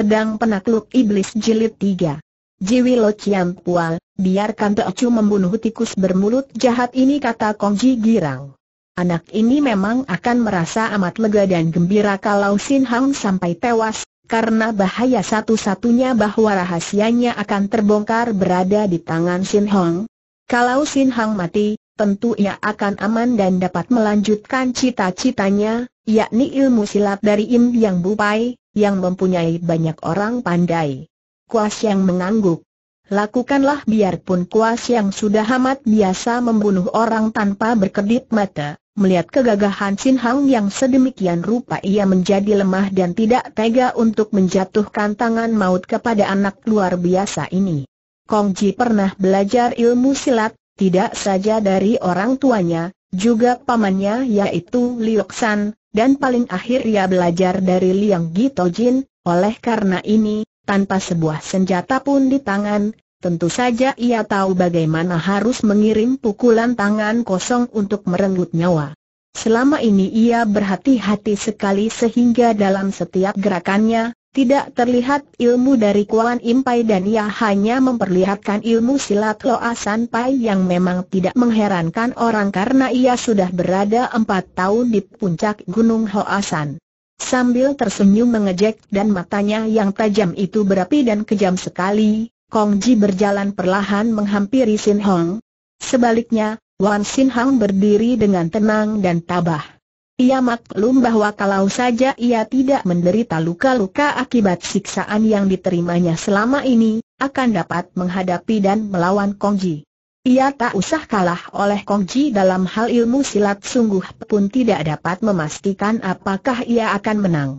Pedang Penakluk Iblis Jilid 3 Jiwi Lo Chiam Pual, biarkan Teocu membunuh tikus bermulut jahat ini kata Kongji Girang. Anak ini memang akan merasa amat lega dan gembira kalau Sin Hang sampai tewas, karena bahaya satu-satunya bahwa rahasianya akan terbongkar berada di tangan Sin Hang. Kalau Sin Hang mati, tentu ia akan aman dan dapat melanjutkan cita-citanya, yakni ilmu silat dari Im Yang Bupai, yang mempunyai banyak orang pandai. Kuas yang mengangguk. Lakukanlah biarpun kuas yang sudah amat biasa membunuh orang tanpa berkedip mata. Melihat kegagahan Sin Hang yang sedemikian rupa ia menjadi lemah dan tidak tega untuk menjatuhkan tangan maut kepada anak luar biasa ini. Kong Ji pernah belajar ilmu silat, tidak saja dari orang tuanya, juga pamannya yaitu Liok San, dan paling akhir ia belajar dari Liang Gitojin, oleh karena ini, tanpa sebuah senjata pun di tangan, tentu saja ia tahu bagaimana harus mengirim pukulan tangan kosong untuk merenggut nyawa. Selama ini ia berhati-hati sekali sehingga dalam setiap gerakannya, tidak terlihat ilmu dari Kuan Impai dan ia hanya memperlihatkan ilmu silat Loa pai yang memang tidak mengherankan orang karena ia sudah berada empat tahun di puncak Gunung Hoasan. Sambil tersenyum mengejek dan matanya yang tajam itu berapi dan kejam sekali, Kong Ji berjalan perlahan menghampiri Sin Hong. Sebaliknya, Wan Sin Hong berdiri dengan tenang dan tabah. Ia maklum bahwa kalau saja ia tidak menderita luka-luka akibat siksaan yang diterimanya selama ini, akan dapat menghadapi dan melawan Kongji. Ia tak usah kalah oleh Kongji dalam hal ilmu silat sungguh pun tidak dapat memastikan apakah ia akan menang.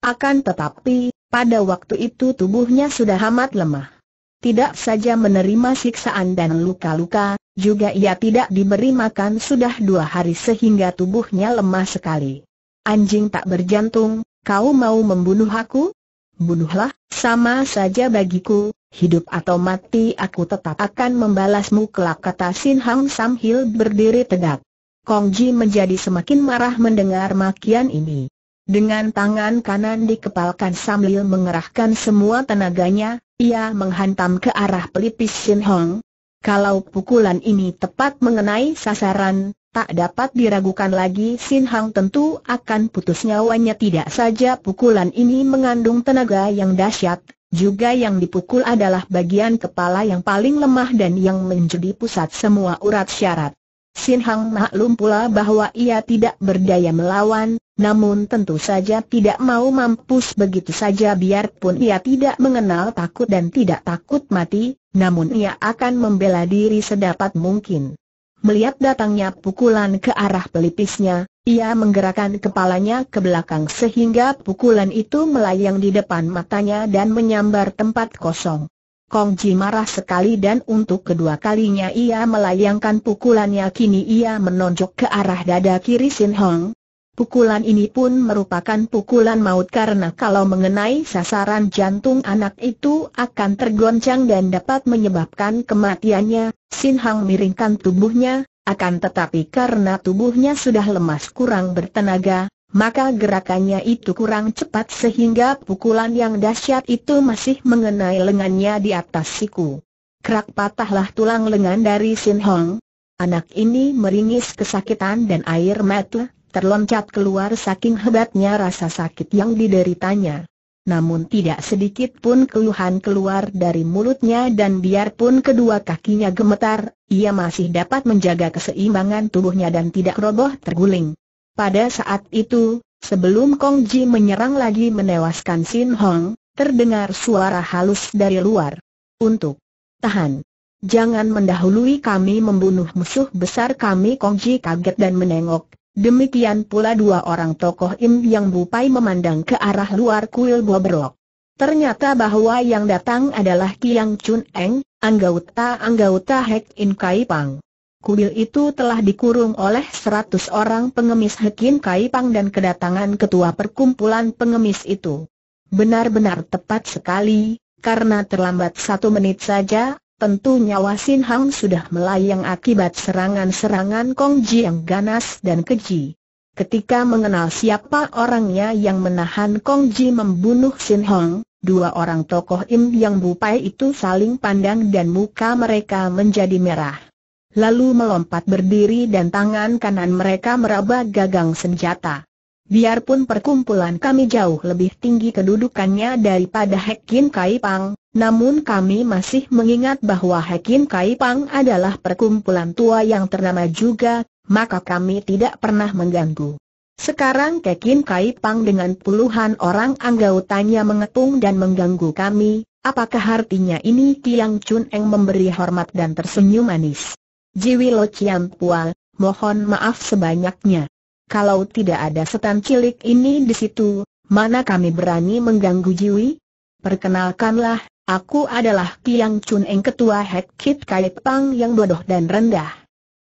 Akan tetapi, pada waktu itu tubuhnya sudah amat lemah. Tidak saja menerima siksaan dan luka-luka, juga ia tidak diberi makan sudah dua hari sehingga tubuhnya lemah sekali. Anjing tak berjantung, kau mau membunuh aku? Bunuhlah, sama saja bagiku, hidup atau mati aku tetap akan membalasmu kelak kata Sin Hang Hil berdiri tegak. Kong Ji menjadi semakin marah mendengar makian ini. Dengan tangan kanan dikepalkan sambil mengerahkan semua tenaganya, ia menghantam ke arah pelipis Sin Hong, kalau pukulan ini tepat mengenai sasaran, tak dapat diragukan lagi Sin Hang tentu akan putus nyawanya tidak saja pukulan ini mengandung tenaga yang dahsyat, juga yang dipukul adalah bagian kepala yang paling lemah dan yang menjadi pusat semua urat syarat. Sin Hang maklum pula bahwa ia tidak berdaya melawan, namun tentu saja tidak mau mampus begitu saja biarpun ia tidak mengenal takut dan tidak takut mati, namun ia akan membela diri sedapat mungkin. Melihat datangnya pukulan ke arah pelipisnya, ia menggerakkan kepalanya ke belakang sehingga pukulan itu melayang di depan matanya dan menyambar tempat kosong. Kong Ji marah sekali dan untuk kedua kalinya ia melayangkan pukulannya kini ia menonjok ke arah dada kiri Sin Hong, Pukulan ini pun merupakan pukulan maut karena kalau mengenai sasaran jantung anak itu akan tergoncang dan dapat menyebabkan kematiannya. Sin Hang miringkan tubuhnya, akan tetapi karena tubuhnya sudah lemas kurang bertenaga, maka gerakannya itu kurang cepat sehingga pukulan yang dahsyat itu masih mengenai lengannya di atas siku. Kerak patahlah tulang lengan dari Sin Hong. Anak ini meringis kesakitan dan air mata terloncat keluar saking hebatnya rasa sakit yang dideritanya. Namun tidak sedikit pun keluhan keluar dari mulutnya dan biarpun kedua kakinya gemetar, ia masih dapat menjaga keseimbangan tubuhnya dan tidak roboh terguling. Pada saat itu, sebelum Kong Ji menyerang lagi menewaskan Sin Hong, terdengar suara halus dari luar. Untuk tahan. Jangan mendahului kami membunuh musuh besar kami Kong Ji kaget dan menengok, Demikian pula dua orang tokoh Im yang bupai memandang ke arah luar kuil Bobrok. Ternyata bahwa yang datang adalah Kiang Chun Eng, anggota-anggota Hek In Kai Pang. Kuil itu telah dikurung oleh seratus orang pengemis Hek In Kai Pang dan kedatangan ketua perkumpulan pengemis itu. Benar-benar tepat sekali, karena terlambat satu menit saja, Tentu nyawa Sin Hang sudah melayang akibat serangan-serangan Kong Ji yang ganas dan keji. Ketika mengenal siapa orangnya yang menahan Kong Ji membunuh Sin Hong, dua orang tokoh Im yang bupai itu saling pandang dan muka mereka menjadi merah. Lalu melompat berdiri dan tangan kanan mereka meraba gagang senjata. Biarpun perkumpulan kami jauh lebih tinggi kedudukannya daripada Hekin Kai Pang, namun kami masih mengingat bahwa Hekin Kai Pang adalah perkumpulan tua yang ternama juga, maka kami tidak pernah mengganggu. Sekarang Hekin Kai Pang dengan puluhan orang anggotanya mengepung dan mengganggu kami, apakah artinya ini Kiang Chun Eng memberi hormat dan tersenyum manis? Jiwi Lo Chiang Pual, mohon maaf sebanyaknya kalau tidak ada setan cilik ini di situ, mana kami berani mengganggu Jiwi? Perkenalkanlah, aku adalah Kiang Chun Eng Ketua Hek Kit Kai Pang yang bodoh dan rendah.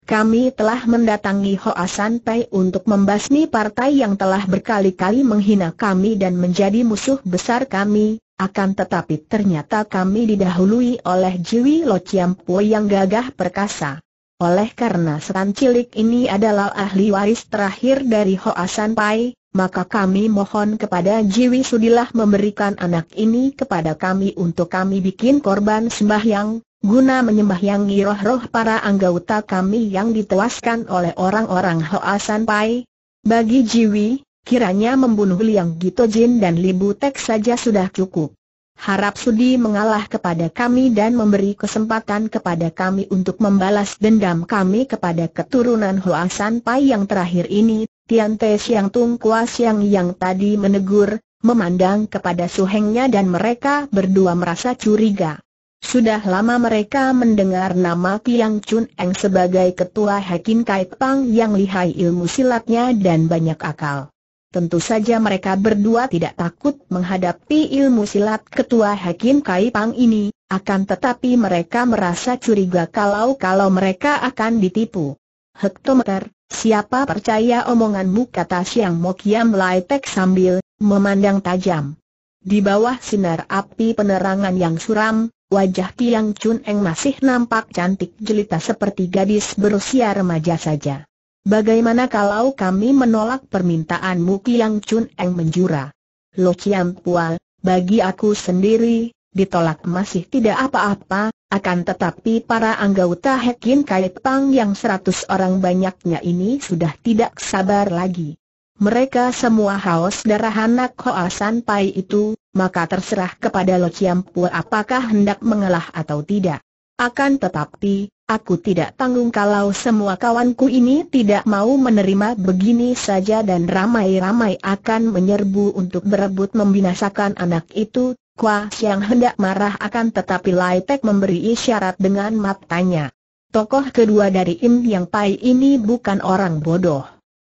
Kami telah mendatangi Hoa San Pai untuk membasmi partai yang telah berkali-kali menghina kami dan menjadi musuh besar kami, akan tetapi ternyata kami didahului oleh Jiwi Lo Pui yang gagah perkasa. Oleh karena setan cilik ini adalah ahli waris terakhir dari Hoasan Pai, maka kami mohon kepada Jiwi Sudilah memberikan anak ini kepada kami untuk kami bikin korban sembahyang, guna menyembahyangi roh-roh para anggota kami yang ditewaskan oleh orang-orang Hoasan Pai. Bagi Jiwi, kiranya membunuh Liang Gitojin dan Libu Tek saja sudah cukup. Harap Sudi mengalah kepada kami dan memberi kesempatan kepada kami untuk membalas dendam kami kepada keturunan Hoa San Pai yang terakhir ini. Tian Te Siang Tung Kua Siang yang tadi menegur, memandang kepada suhengnya dan mereka berdua merasa curiga. Sudah lama mereka mendengar nama Piang Chun Eng sebagai ketua Hakim Kai Pang yang lihai ilmu silatnya dan banyak akal tentu saja mereka berdua tidak takut menghadapi ilmu silat ketua Hakim Kai Pang ini, akan tetapi mereka merasa curiga kalau-kalau mereka akan ditipu. Hektometer, siapa percaya omonganmu kata Siang Mokiam Lai Tek sambil memandang tajam. Di bawah sinar api penerangan yang suram, Wajah Tiang Chun Eng masih nampak cantik jelita seperti gadis berusia remaja saja. Bagaimana kalau kami menolak permintaanmu Kiang Chun Eng menjura? Lo Chiam Pual, bagi aku sendiri, ditolak masih tidak apa-apa, akan tetapi para anggota Hekin Kait Pang yang seratus orang banyaknya ini sudah tidak sabar lagi. Mereka semua haus darah anak San Pai itu, maka terserah kepada Lo Chiam Pual apakah hendak mengalah atau tidak. Akan tetapi, Aku tidak tanggung kalau semua kawanku ini tidak mau menerima begini saja dan ramai-ramai akan menyerbu untuk berebut membinasakan anak itu. Kuas yang hendak marah akan tetapi Lai Tek memberi isyarat dengan matanya. Tokoh kedua dari Im Yang Pai ini bukan orang bodoh.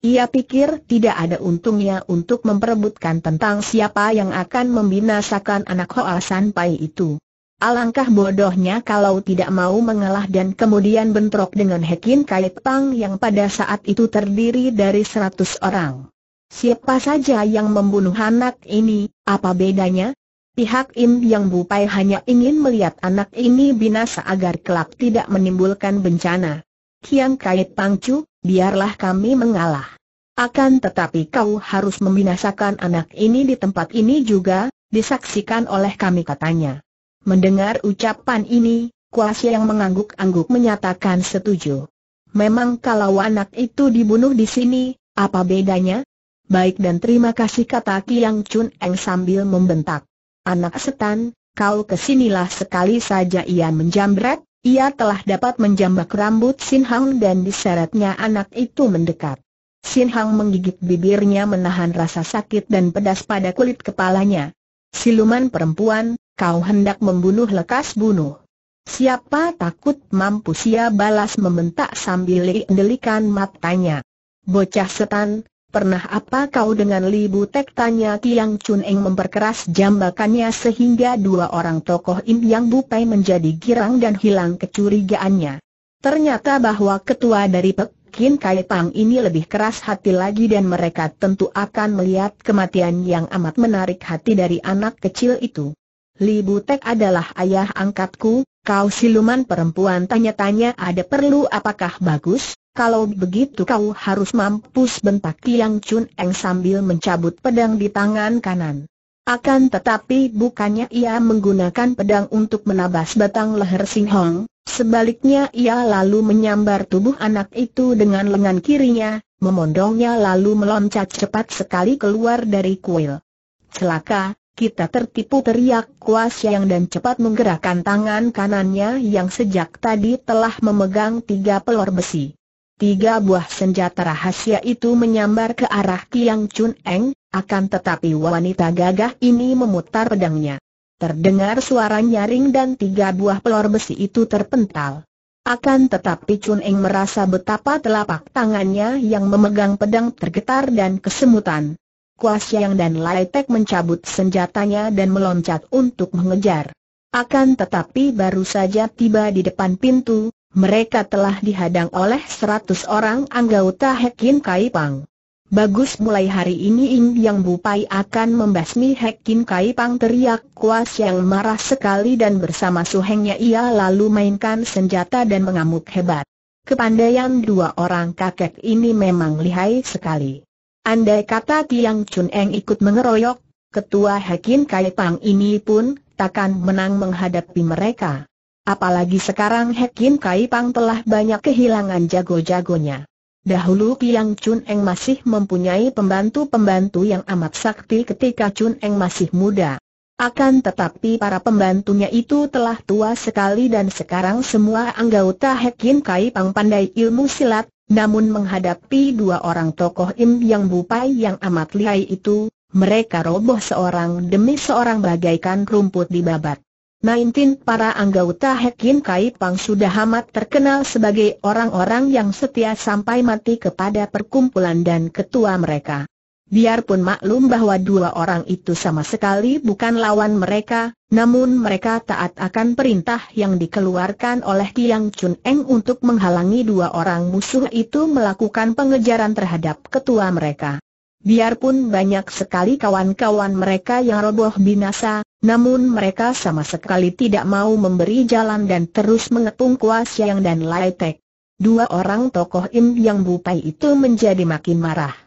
Ia pikir tidak ada untungnya untuk memperebutkan tentang siapa yang akan membinasakan anak Hoa San Pai itu. Alangkah bodohnya kalau tidak mau mengalah dan kemudian bentrok dengan Hekin Kait Pang yang pada saat itu terdiri dari seratus orang. Siapa saja yang membunuh anak ini, apa bedanya? Pihak Im Yang Bupai hanya ingin melihat anak ini binasa agar kelak tidak menimbulkan bencana. Kian Kait Pangcu, biarlah kami mengalah. Akan tetapi kau harus membinasakan anak ini di tempat ini juga, disaksikan oleh kami katanya. Mendengar ucapan ini, Kuasi yang mengangguk-angguk menyatakan setuju. Memang kalau anak itu dibunuh di sini, apa bedanya? Baik dan terima kasih kata Kiang Chun Eng sambil membentak. Anak setan, kau kesinilah sekali saja ia menjambret, ia telah dapat menjambak rambut Sin Hang dan diseretnya anak itu mendekat. Sin Hang menggigit bibirnya menahan rasa sakit dan pedas pada kulit kepalanya. Siluman perempuan, Kau hendak membunuh lekas bunuh. Siapa takut Mampu sia balas membentak sambil delikan matanya. Bocah setan, pernah apa kau dengan libu? Butek tanya Tiang Chun Eng memperkeras jambakannya sehingga dua orang tokoh Im Yang Bupai menjadi girang dan hilang kecurigaannya. Ternyata bahwa ketua dari Pekin Kai Pang ini lebih keras hati lagi dan mereka tentu akan melihat kematian yang amat menarik hati dari anak kecil itu. Li Butek adalah ayah angkatku, kau siluman perempuan tanya-tanya ada perlu apakah bagus, kalau begitu kau harus mampus bentak Liang Chun Eng sambil mencabut pedang di tangan kanan. Akan tetapi bukannya ia menggunakan pedang untuk menabas batang leher Sing Hong, sebaliknya ia lalu menyambar tubuh anak itu dengan lengan kirinya, memondongnya lalu meloncat cepat sekali keluar dari kuil. Celaka, kita tertipu teriak kuas yang dan cepat menggerakkan tangan kanannya yang sejak tadi telah memegang tiga pelor besi. Tiga buah senjata rahasia itu menyambar ke arah Kiang Chun Eng, akan tetapi wanita gagah ini memutar pedangnya. Terdengar suara nyaring dan tiga buah pelor besi itu terpental. Akan tetapi Chun Eng merasa betapa telapak tangannya yang memegang pedang tergetar dan kesemutan. Kuasiang dan Laitek mencabut senjatanya dan meloncat untuk mengejar. Akan tetapi baru saja tiba di depan pintu, mereka telah dihadang oleh seratus orang anggota Hekin Kaipang. Bagus mulai hari ini Ing Yang Bupai akan membasmi Hekin Kaipang teriak kuas yang marah sekali dan bersama suhengnya ia lalu mainkan senjata dan mengamuk hebat. Kepandaian dua orang kakek ini memang lihai sekali. Andai kata Tiang Chun Eng ikut mengeroyok, ketua Hakim Kai Pang ini pun takkan menang menghadapi mereka. Apalagi sekarang Hakim Kai Pang telah banyak kehilangan jago-jagonya. Dahulu Tiang Chun Eng masih mempunyai pembantu-pembantu yang amat sakti ketika Chun Eng masih muda. Akan tetapi para pembantunya itu telah tua sekali dan sekarang semua anggota Hekin Kai Pang pandai ilmu silat, namun menghadapi dua orang tokoh Im yang bupai yang amat lihai itu, mereka roboh seorang demi seorang bagaikan rumput di babat. 19 para anggota Hekin Kai Pang sudah amat terkenal sebagai orang-orang yang setia sampai mati kepada perkumpulan dan ketua mereka. Biarpun maklum bahwa dua orang itu sama sekali bukan lawan mereka, namun mereka taat akan perintah yang dikeluarkan oleh Tiang Chun Eng untuk menghalangi dua orang musuh itu melakukan pengejaran terhadap ketua mereka. Biarpun banyak sekali kawan-kawan mereka yang roboh binasa, namun mereka sama sekali tidak mau memberi jalan dan terus mengepung Kua Siang dan Lai Tek. Dua orang tokoh Im yang bupai itu menjadi makin marah.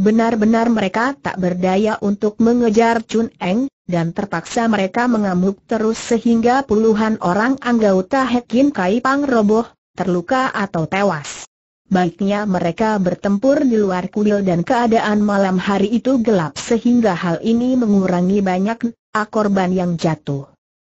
Benar-benar mereka tak berdaya untuk mengejar Chun Eng, dan terpaksa mereka mengamuk terus sehingga puluhan orang anggota Hekin Kai Pang roboh, terluka atau tewas. Baiknya mereka bertempur di luar kuil dan keadaan malam hari itu gelap sehingga hal ini mengurangi banyak ah, korban yang jatuh.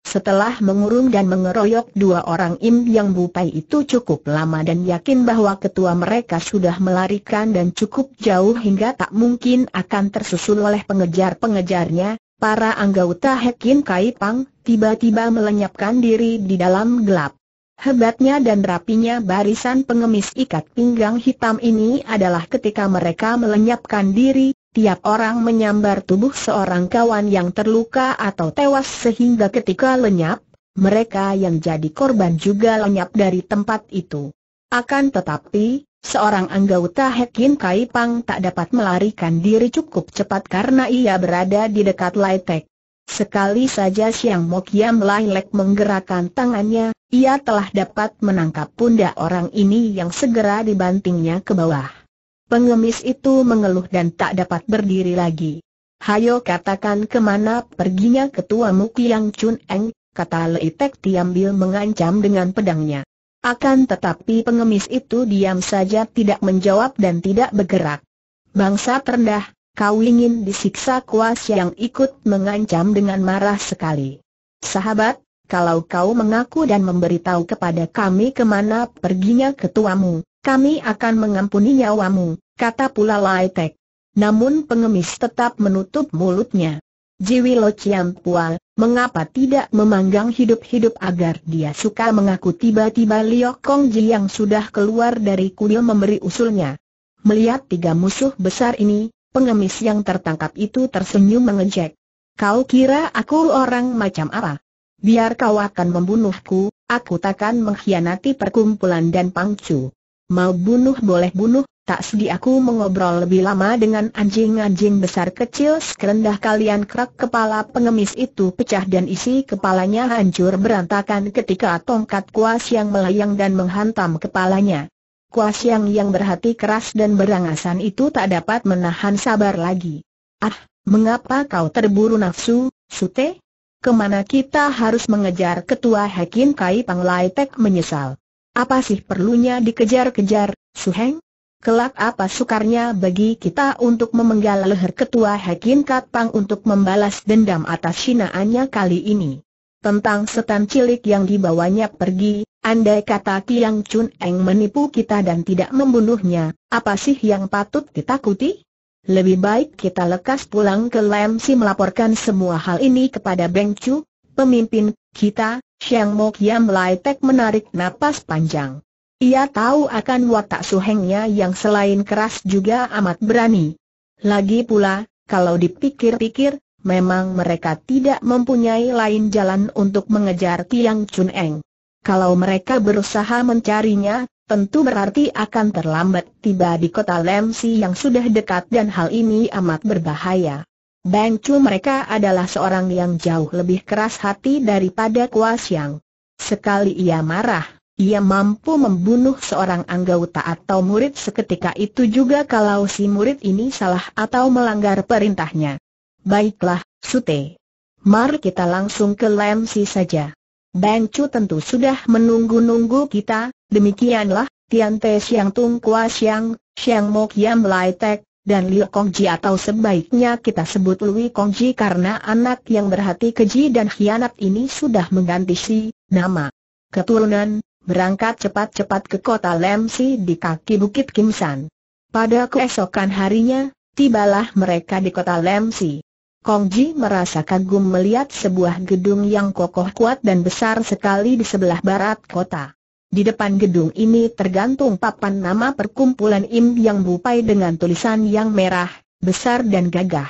Setelah mengurung dan mengeroyok dua orang Im yang bupai itu cukup lama dan yakin bahwa ketua mereka sudah melarikan dan cukup jauh hingga tak mungkin akan tersusul oleh pengejar-pengejarnya, para anggota Hekin Kaipang tiba-tiba melenyapkan diri di dalam gelap. Hebatnya dan rapinya barisan pengemis ikat pinggang hitam ini adalah ketika mereka melenyapkan diri, Tiap orang menyambar tubuh seorang kawan yang terluka atau tewas sehingga ketika lenyap, mereka yang jadi korban juga lenyap dari tempat itu. Akan tetapi, seorang anggota Hekin Kai Pang tak dapat melarikan diri cukup cepat karena ia berada di dekat Laitek. Sekali saja Siang Mokiam Lailek menggerakkan tangannya, ia telah dapat menangkap pundak orang ini yang segera dibantingnya ke bawah. Pengemis itu mengeluh dan tak dapat berdiri lagi. Hayo katakan kemana perginya ketua Mukiang Chun Eng, kata Leitek Tiambil mengancam dengan pedangnya. Akan tetapi pengemis itu diam saja tidak menjawab dan tidak bergerak. Bangsa terendah, kau ingin disiksa kuas yang ikut mengancam dengan marah sekali. Sahabat, kalau kau mengaku dan memberitahu kepada kami kemana perginya ketuamu, kami akan mengampuni nyawamu, kata pula Lai Tek. Namun pengemis tetap menutup mulutnya. Jiwi Lo Chiam Pual, mengapa tidak memanggang hidup-hidup agar dia suka mengaku tiba-tiba Liok Kong Ji yang sudah keluar dari kuil memberi usulnya. Melihat tiga musuh besar ini, pengemis yang tertangkap itu tersenyum mengejek. Kau kira aku orang macam apa? Biar kau akan membunuhku, aku takkan mengkhianati perkumpulan dan pangcu. Mau bunuh boleh bunuh, tak sedi aku mengobrol lebih lama dengan anjing-anjing besar kecil sekerendah kalian kerak kepala pengemis itu pecah dan isi kepalanya hancur berantakan ketika tongkat kuas yang melayang dan menghantam kepalanya. Kuas yang yang berhati keras dan berangasan itu tak dapat menahan sabar lagi. Ah, mengapa kau terburu nafsu, Sute? Kemana kita harus mengejar ketua Hakim Kai Pang Lai Tek menyesal. Apa sih perlunya dikejar-kejar, Suheng? Kelak apa sukarnya bagi kita untuk memenggal leher ketua Hakim Pang untuk membalas dendam atas hinaannya kali ini. Tentang setan cilik yang dibawanya pergi, andai kata Kiang Chun Eng menipu kita dan tidak membunuhnya, apa sih yang patut ditakuti? Lebih baik kita lekas pulang ke Lam Si melaporkan semua hal ini kepada Beng Chu, pemimpin kita, Xiang Mo Kiam Lai Tek menarik napas panjang. Ia tahu akan watak suhengnya yang selain keras juga amat berani. Lagi pula, kalau dipikir-pikir, memang mereka tidak mempunyai lain jalan untuk mengejar Tiang Chun Eng. Kalau mereka berusaha mencarinya, tentu berarti akan terlambat tiba di kota Lemsi yang sudah dekat dan hal ini amat berbahaya. Bang Chu mereka adalah seorang yang jauh lebih keras hati daripada Kua Siang. Sekali ia marah, ia mampu membunuh seorang anggota atau murid seketika itu juga kalau si murid ini salah atau melanggar perintahnya. Baiklah, Sute. Mari kita langsung ke Lemsi saja. Bang Chu tentu sudah menunggu-nunggu kita, demikianlah, Tian Te Siang Tung Kua Siang, Siang Mo Kiam Lai Tek, dan Liu Kongji atau sebaiknya kita sebut Lui Kongji karena anak yang berhati keji dan hianat ini sudah mengganti si nama keturunan, berangkat cepat-cepat ke kota Lemsi di kaki Bukit Kimsan. Pada keesokan harinya, tibalah mereka di kota Lemsi. Kongji merasa kagum melihat sebuah gedung yang kokoh kuat dan besar sekali di sebelah barat kota. Di depan gedung ini tergantung papan nama perkumpulan Im Yang Bupai dengan tulisan yang merah, besar dan gagah.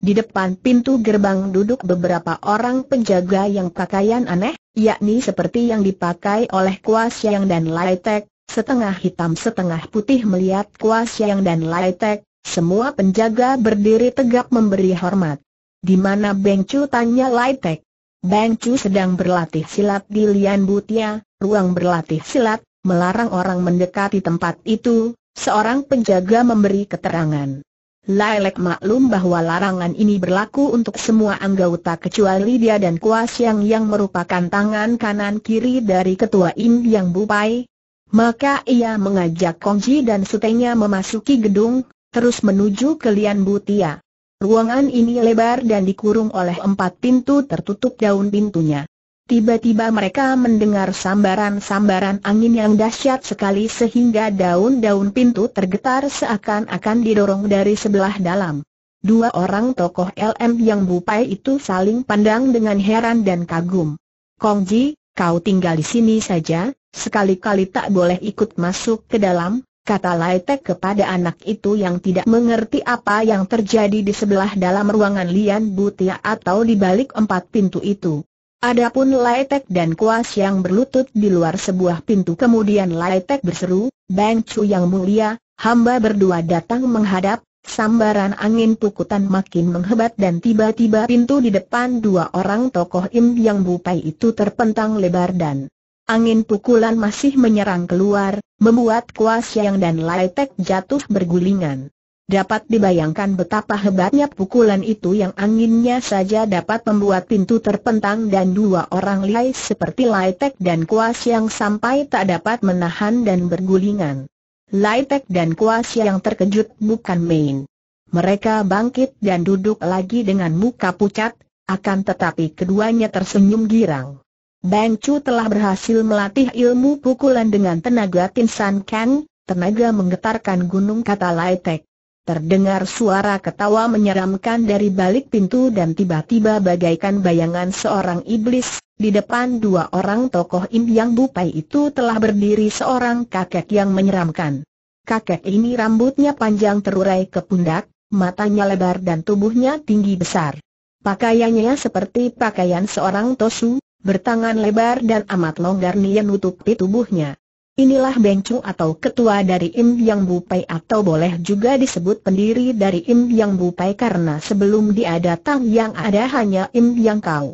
Di depan pintu gerbang duduk beberapa orang penjaga yang pakaian aneh, yakni seperti yang dipakai oleh Kuas Yang dan Lai setengah hitam setengah putih melihat Kuas Yang dan Lai semua penjaga berdiri tegak memberi hormat. Di mana Beng Chu tanya Lai Tek? Beng Chu sedang berlatih silat di Lian Butia, ruang berlatih silat, melarang orang mendekati tempat itu, seorang penjaga memberi keterangan. Lailek maklum bahwa larangan ini berlaku untuk semua anggota kecuali dia dan Kuas Yang yang merupakan tangan kanan kiri dari ketua Im Yang Bupai. Maka ia mengajak Kongji dan sutenya memasuki gedung, terus menuju ke Lian Butia. Ruangan ini lebar dan dikurung oleh empat pintu tertutup daun pintunya. Tiba-tiba mereka mendengar sambaran-sambaran angin yang dahsyat sekali sehingga daun-daun pintu tergetar seakan-akan didorong dari sebelah dalam. Dua orang tokoh LM yang bupai itu saling pandang dengan heran dan kagum. Kongji, kau tinggal di sini saja, sekali-kali tak boleh ikut masuk ke dalam, kata Tek kepada anak itu yang tidak mengerti apa yang terjadi di sebelah dalam ruangan Lian Butia atau di balik empat pintu itu. Adapun Laitek dan Kuas yang berlutut di luar sebuah pintu kemudian Laitek berseru, Bang Chu yang mulia, hamba berdua datang menghadap, sambaran angin pukutan makin menghebat dan tiba-tiba pintu di depan dua orang tokoh Im yang bupai itu terpentang lebar dan angin pukulan masih menyerang keluar, membuat Kuas yang dan Laitek jatuh bergulingan. Dapat dibayangkan betapa hebatnya pukulan itu yang anginnya saja dapat membuat pintu terpentang dan dua orang lihai seperti Laitek dan Kuas yang sampai tak dapat menahan dan bergulingan. Laitek dan Kuas yang terkejut bukan main. Mereka bangkit dan duduk lagi dengan muka pucat, akan tetapi keduanya tersenyum girang. Bang Chu telah berhasil melatih ilmu pukulan dengan tenaga Tinsan Kang, tenaga menggetarkan gunung kata Laitek. Terdengar suara ketawa menyeramkan dari balik pintu dan tiba-tiba bagaikan bayangan seorang iblis, di depan dua orang tokoh Im Yang Bupai itu telah berdiri seorang kakek yang menyeramkan. Kakek ini rambutnya panjang terurai ke pundak, matanya lebar dan tubuhnya tinggi besar. Pakaiannya seperti pakaian seorang tosu, bertangan lebar dan amat longgar nia nutupi tubuhnya. Inilah Beng Chu atau ketua dari Im Yang Bupai atau boleh juga disebut pendiri dari Im Yang Bupai karena sebelum dia datang yang ada hanya Im Yang Kau.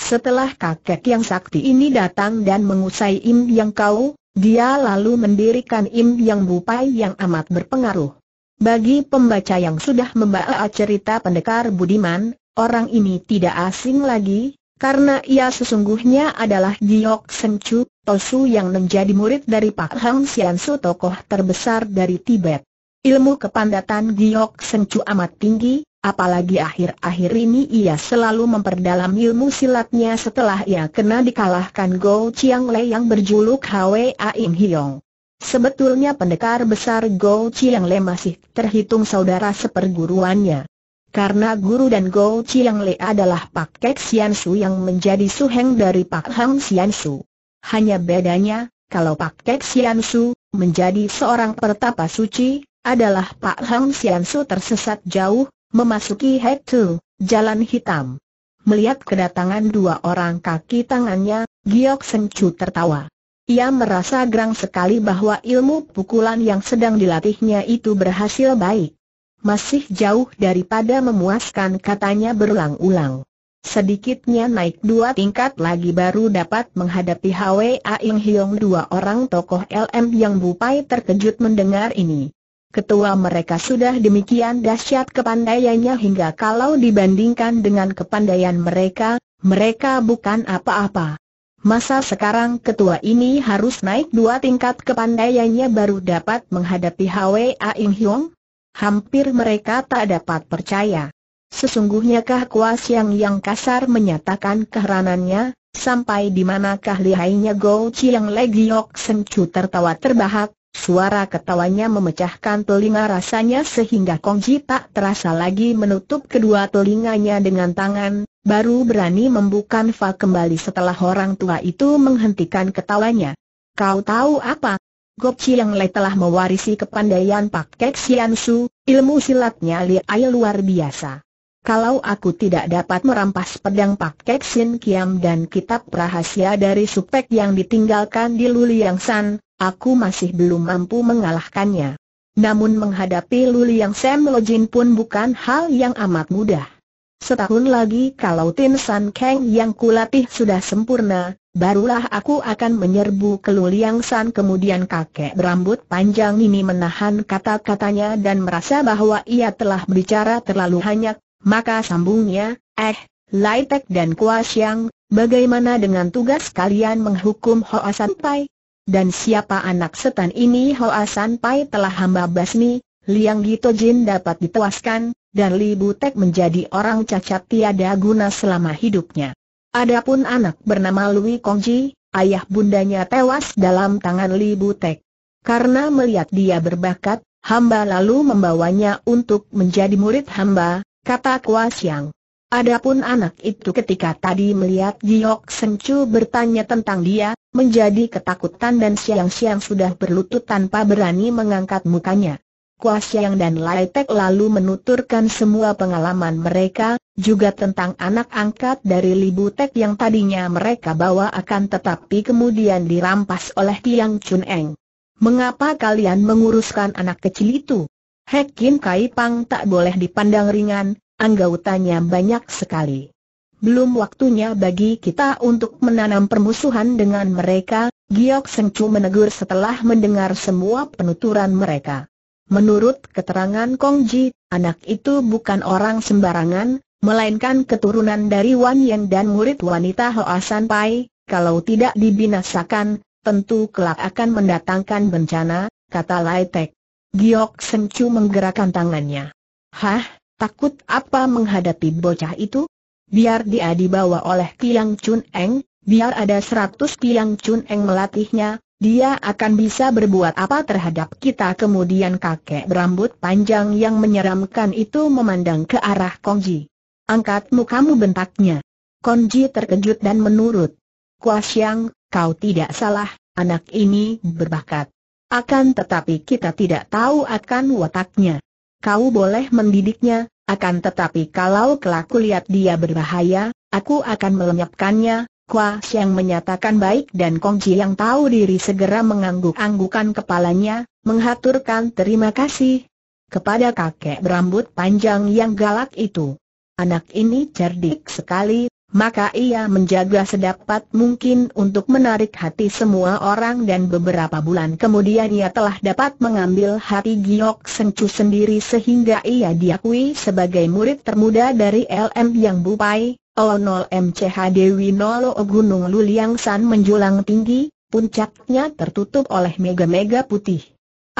Setelah kakek yang sakti ini datang dan mengusai Im Yang Kau, dia lalu mendirikan Im Yang Bupai yang amat berpengaruh. Bagi pembaca yang sudah membaca cerita pendekar Budiman, orang ini tidak asing lagi, karena ia sesungguhnya adalah Giok Sencu, Tosu yang menjadi murid dari Pak Hang Sian Su tokoh terbesar dari Tibet. Ilmu kepandatan Giok Sencu amat tinggi, apalagi akhir-akhir ini ia selalu memperdalam ilmu silatnya setelah ia kena dikalahkan Go Chiang Lei yang berjuluk Hwa Aim Hiong. Sebetulnya pendekar besar Go Chiang Lei masih terhitung saudara seperguruannya. Karena guru dan Go Chiang Lei adalah Pak Kek Sian Su yang menjadi suheng dari Pak Hang Sian Su. Hanya bedanya, kalau Pak Kek Sian Su, menjadi seorang pertapa suci, adalah Pak Hang Sian Su tersesat jauh, memasuki Hek Tu, Jalan Hitam. Melihat kedatangan dua orang kaki tangannya, Giok Seng Chu tertawa. Ia merasa gerang sekali bahwa ilmu pukulan yang sedang dilatihnya itu berhasil baik. Masih jauh daripada memuaskan katanya berulang-ulang. Sedikitnya naik dua tingkat lagi baru dapat menghadapi Hwa Aing Hiong dua orang tokoh LM yang bupai terkejut mendengar ini. Ketua mereka sudah demikian dahsyat kepandaiannya hingga kalau dibandingkan dengan kepandaian mereka, mereka bukan apa-apa. Masa sekarang ketua ini harus naik dua tingkat kepandaiannya baru dapat menghadapi Hwa Aing Hiong? Hampir mereka tak dapat percaya. Sesungguhnya kah kuas yang yang kasar menyatakan keheranannya, sampai di manakah lihainya Go Chiang Legiok Chu tertawa terbahak, suara ketawanya memecahkan telinga rasanya sehingga Kongji tak terasa lagi menutup kedua telinganya dengan tangan, baru berani membuka fa kembali setelah orang tua itu menghentikan ketawanya. Kau tahu apa? Gop Chiang Lei telah mewarisi kepandaian Pak Kek Sian Su, ilmu silatnya Li Ai luar biasa. Kalau aku tidak dapat merampas pedang Pak Kek Kiam dan kitab rahasia dari supek yang ditinggalkan di Luliang San, aku masih belum mampu mengalahkannya. Namun menghadapi Luliang Sam Lojin pun bukan hal yang amat mudah. Setahun lagi kalau Tin San Kang yang kulatih sudah sempurna, barulah aku akan menyerbu ke Luliang San kemudian kakek berambut panjang ini menahan kata-katanya dan merasa bahwa ia telah berbicara terlalu banyak. Maka sambungnya, eh, Laitek dan Kuasiang, bagaimana dengan tugas kalian menghukum Hoa Sanpai? Dan siapa anak setan ini Hoa Sanpai telah hamba basmi, Liang Gitojin dapat dituaskan, dan Li Butek menjadi orang cacat tiada guna selama hidupnya. Adapun anak bernama Lui Kongji, ayah bundanya tewas dalam tangan Li Butek. Karena melihat dia berbakat, hamba lalu membawanya untuk menjadi murid hamba, kata Kua Siang. Adapun anak itu ketika tadi melihat Giok Sengcu bertanya tentang dia, menjadi ketakutan dan siang-siang sudah berlutut tanpa berani mengangkat mukanya. Kua Siang dan Lai Tek lalu menuturkan semua pengalaman mereka, juga tentang anak angkat dari Libu Tek yang tadinya mereka bawa akan tetapi kemudian dirampas oleh Tiang Chun Eng. Mengapa kalian menguruskan anak kecil itu? Hek Kim Kai Pang tak boleh dipandang ringan, anggotanya banyak sekali. Belum waktunya bagi kita untuk menanam permusuhan dengan mereka, Giok Seng Chu menegur setelah mendengar semua penuturan mereka. Menurut keterangan Kong Ji, anak itu bukan orang sembarangan, melainkan keturunan dari Wan Yang dan murid wanita Hoa San Pai, kalau tidak dibinasakan, tentu kelak akan mendatangkan bencana, kata Lai Tek. Giok Sencu menggerakkan tangannya. Hah, takut apa menghadapi bocah itu? Biar dia dibawa oleh Kiang Chun Eng, biar ada seratus Kiang Chun Eng melatihnya, dia akan bisa berbuat apa terhadap kita kemudian kakek berambut panjang yang menyeramkan itu memandang ke arah Kong Ji. Angkat mukamu bentaknya. Kong Ji terkejut dan menurut. Kuasiang, kau tidak salah, anak ini berbakat. Akan tetapi kita tidak tahu akan wataknya. Kau boleh mendidiknya, akan tetapi kalau kelak lihat dia berbahaya, aku akan melenyapkannya. Kwa Siang menyatakan baik dan Kongji yang tahu diri segera mengangguk-anggukan kepalanya, menghaturkan terima kasih kepada kakek berambut panjang yang galak itu. Anak ini cerdik sekali, maka ia menjaga sedapat mungkin untuk menarik hati semua orang dan beberapa bulan kemudian ia telah dapat mengambil hati Giok Sencu sendiri sehingga ia diakui sebagai murid termuda dari LM Yang Bupai, O0 MCH Dewi Nolo Gunung Luliang San menjulang tinggi, puncaknya tertutup oleh mega-mega putih.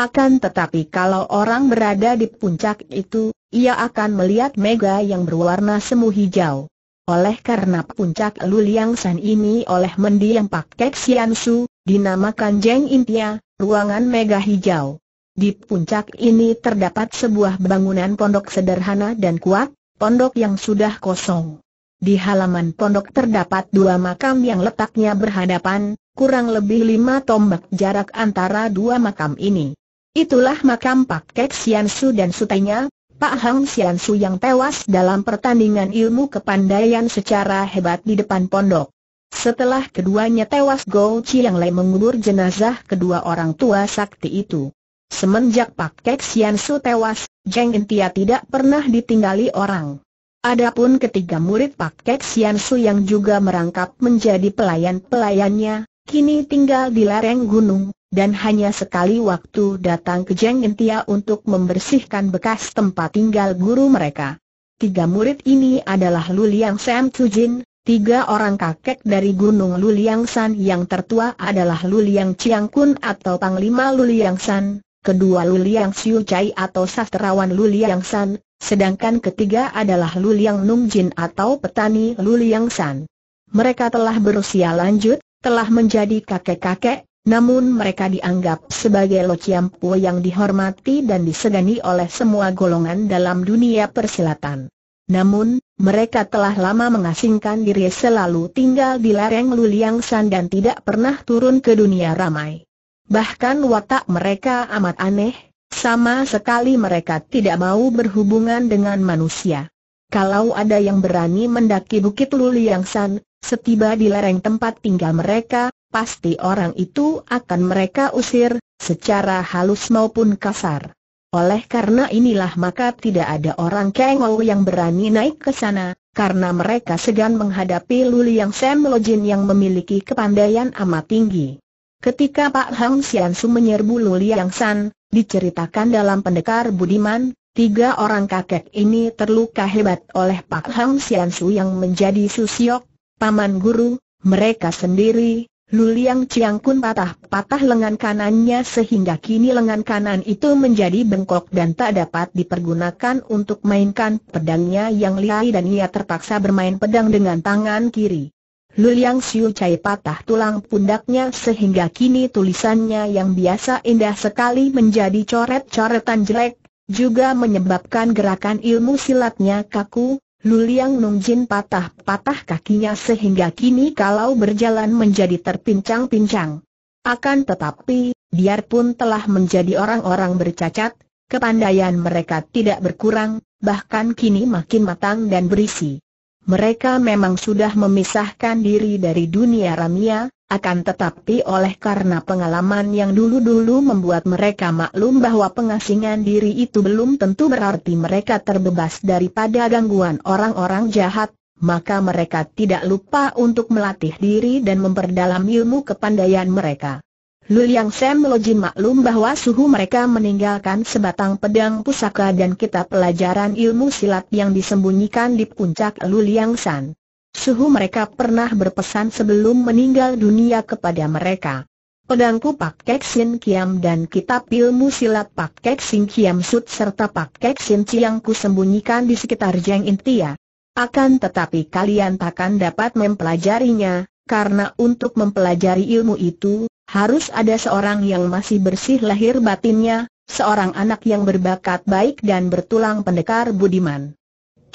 Akan tetapi kalau orang berada di puncak itu, ia akan melihat mega yang berwarna semu hijau. Oleh karena puncak Luliang San ini oleh mendiang Pak Xian Su, dinamakan Jeng Intia, ruangan mega hijau. Di puncak ini terdapat sebuah bangunan pondok sederhana dan kuat, pondok yang sudah kosong. Di halaman pondok terdapat dua makam yang letaknya berhadapan, kurang lebih lima tombak jarak antara dua makam ini. Itulah makam Pak Kek Sian Su dan sutenya, Pak Hang Sian Su yang tewas dalam pertandingan ilmu kepandaian secara hebat di depan pondok. Setelah keduanya tewas Go yang lain mengubur jenazah kedua orang tua sakti itu. Semenjak Pak Kek Sian Su tewas, Jeng Intia tidak pernah ditinggali orang. Adapun ketiga murid Pak Kek Sian Su yang juga merangkap menjadi pelayan-pelayannya, Kini tinggal di lereng gunung, dan hanya sekali waktu datang ke Jeng Entia untuk membersihkan bekas tempat tinggal guru mereka. Tiga murid ini adalah Luliang Sam Tujin, tiga orang kakek dari Gunung Luliang San yang tertua adalah Luliang Chiang Kun atau Panglima Luliang San, kedua Luliang Siu Chai atau sastrawan Luliang San, sedangkan ketiga adalah Luliang Nung Jin atau petani Luliang San. Mereka telah berusia lanjut, telah menjadi kakek-kakek, namun mereka dianggap sebagai Lo Chiampu yang dihormati dan disegani oleh semua golongan dalam dunia persilatan. Namun, mereka telah lama mengasingkan diri selalu tinggal di lereng Luliangsan dan tidak pernah turun ke dunia ramai. Bahkan watak mereka amat aneh, sama sekali mereka tidak mau berhubungan dengan manusia. Kalau ada yang berani mendaki Bukit Luliangsan, Setiba di lereng tempat tinggal mereka, pasti orang itu akan mereka usir, secara halus maupun kasar. Oleh karena inilah maka tidak ada orang kengol yang berani naik ke sana, karena mereka segan menghadapi Luli yang Sam Lojin yang memiliki kepandaian amat tinggi. Ketika Pak Hang Sian Su menyerbu Yang San, diceritakan dalam pendekar Budiman, tiga orang kakek ini terluka hebat oleh Pak Hang Sian yang menjadi Susiok. Paman Guru, mereka sendiri, Luliang Chiang Kun patah-patah lengan kanannya sehingga kini lengan kanan itu menjadi bengkok dan tak dapat dipergunakan untuk mainkan pedangnya yang lihai dan ia terpaksa bermain pedang dengan tangan kiri. Luliang Siu Chai patah tulang pundaknya sehingga kini tulisannya yang biasa indah sekali menjadi coret-coretan jelek, juga menyebabkan gerakan ilmu silatnya kaku, Luliang Jin patah-patah kakinya sehingga kini kalau berjalan menjadi terpincang-pincang. Akan tetapi, biarpun telah menjadi orang-orang bercacat, kepandaian mereka tidak berkurang, bahkan kini makin matang dan berisi. Mereka memang sudah memisahkan diri dari dunia ramia, akan tetapi oleh karena pengalaman yang dulu-dulu membuat mereka maklum bahwa pengasingan diri itu belum tentu berarti mereka terbebas daripada gangguan orang-orang jahat, maka mereka tidak lupa untuk melatih diri dan memperdalam ilmu kepandaian mereka. Luliang Sam Loji maklum bahwa suhu mereka meninggalkan sebatang pedang pusaka dan kitab pelajaran ilmu silat yang disembunyikan di puncak Luliang San. Suhu mereka pernah berpesan sebelum meninggal dunia kepada mereka. Pedangku Pak Kek Sin Kiam dan kitab ilmu silat Pak Kek Sin Kiam Sut serta Pak Kek Sin Ciang ku sembunyikan di sekitar Jeng Intia. Akan tetapi kalian takkan dapat mempelajarinya, karena untuk mempelajari ilmu itu, harus ada seorang yang masih bersih lahir batinnya, seorang anak yang berbakat baik dan bertulang pendekar budiman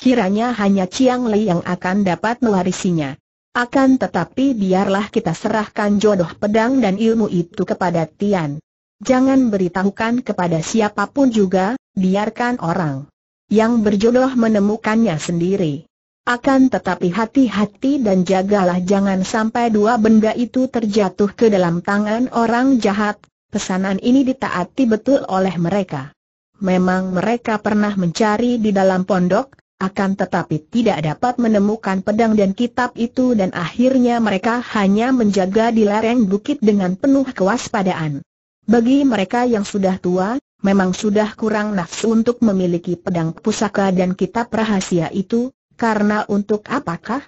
kiranya hanya Chiang Lei yang akan dapat mewarisinya. Akan tetapi biarlah kita serahkan jodoh pedang dan ilmu itu kepada Tian. Jangan beritahukan kepada siapapun juga, biarkan orang yang berjodoh menemukannya sendiri. Akan tetapi hati-hati dan jagalah jangan sampai dua benda itu terjatuh ke dalam tangan orang jahat, pesanan ini ditaati betul oleh mereka. Memang mereka pernah mencari di dalam pondok, akan tetapi tidak dapat menemukan pedang dan kitab itu dan akhirnya mereka hanya menjaga di lereng bukit dengan penuh kewaspadaan. Bagi mereka yang sudah tua, memang sudah kurang nafsu untuk memiliki pedang pusaka dan kitab rahasia itu, karena untuk apakah?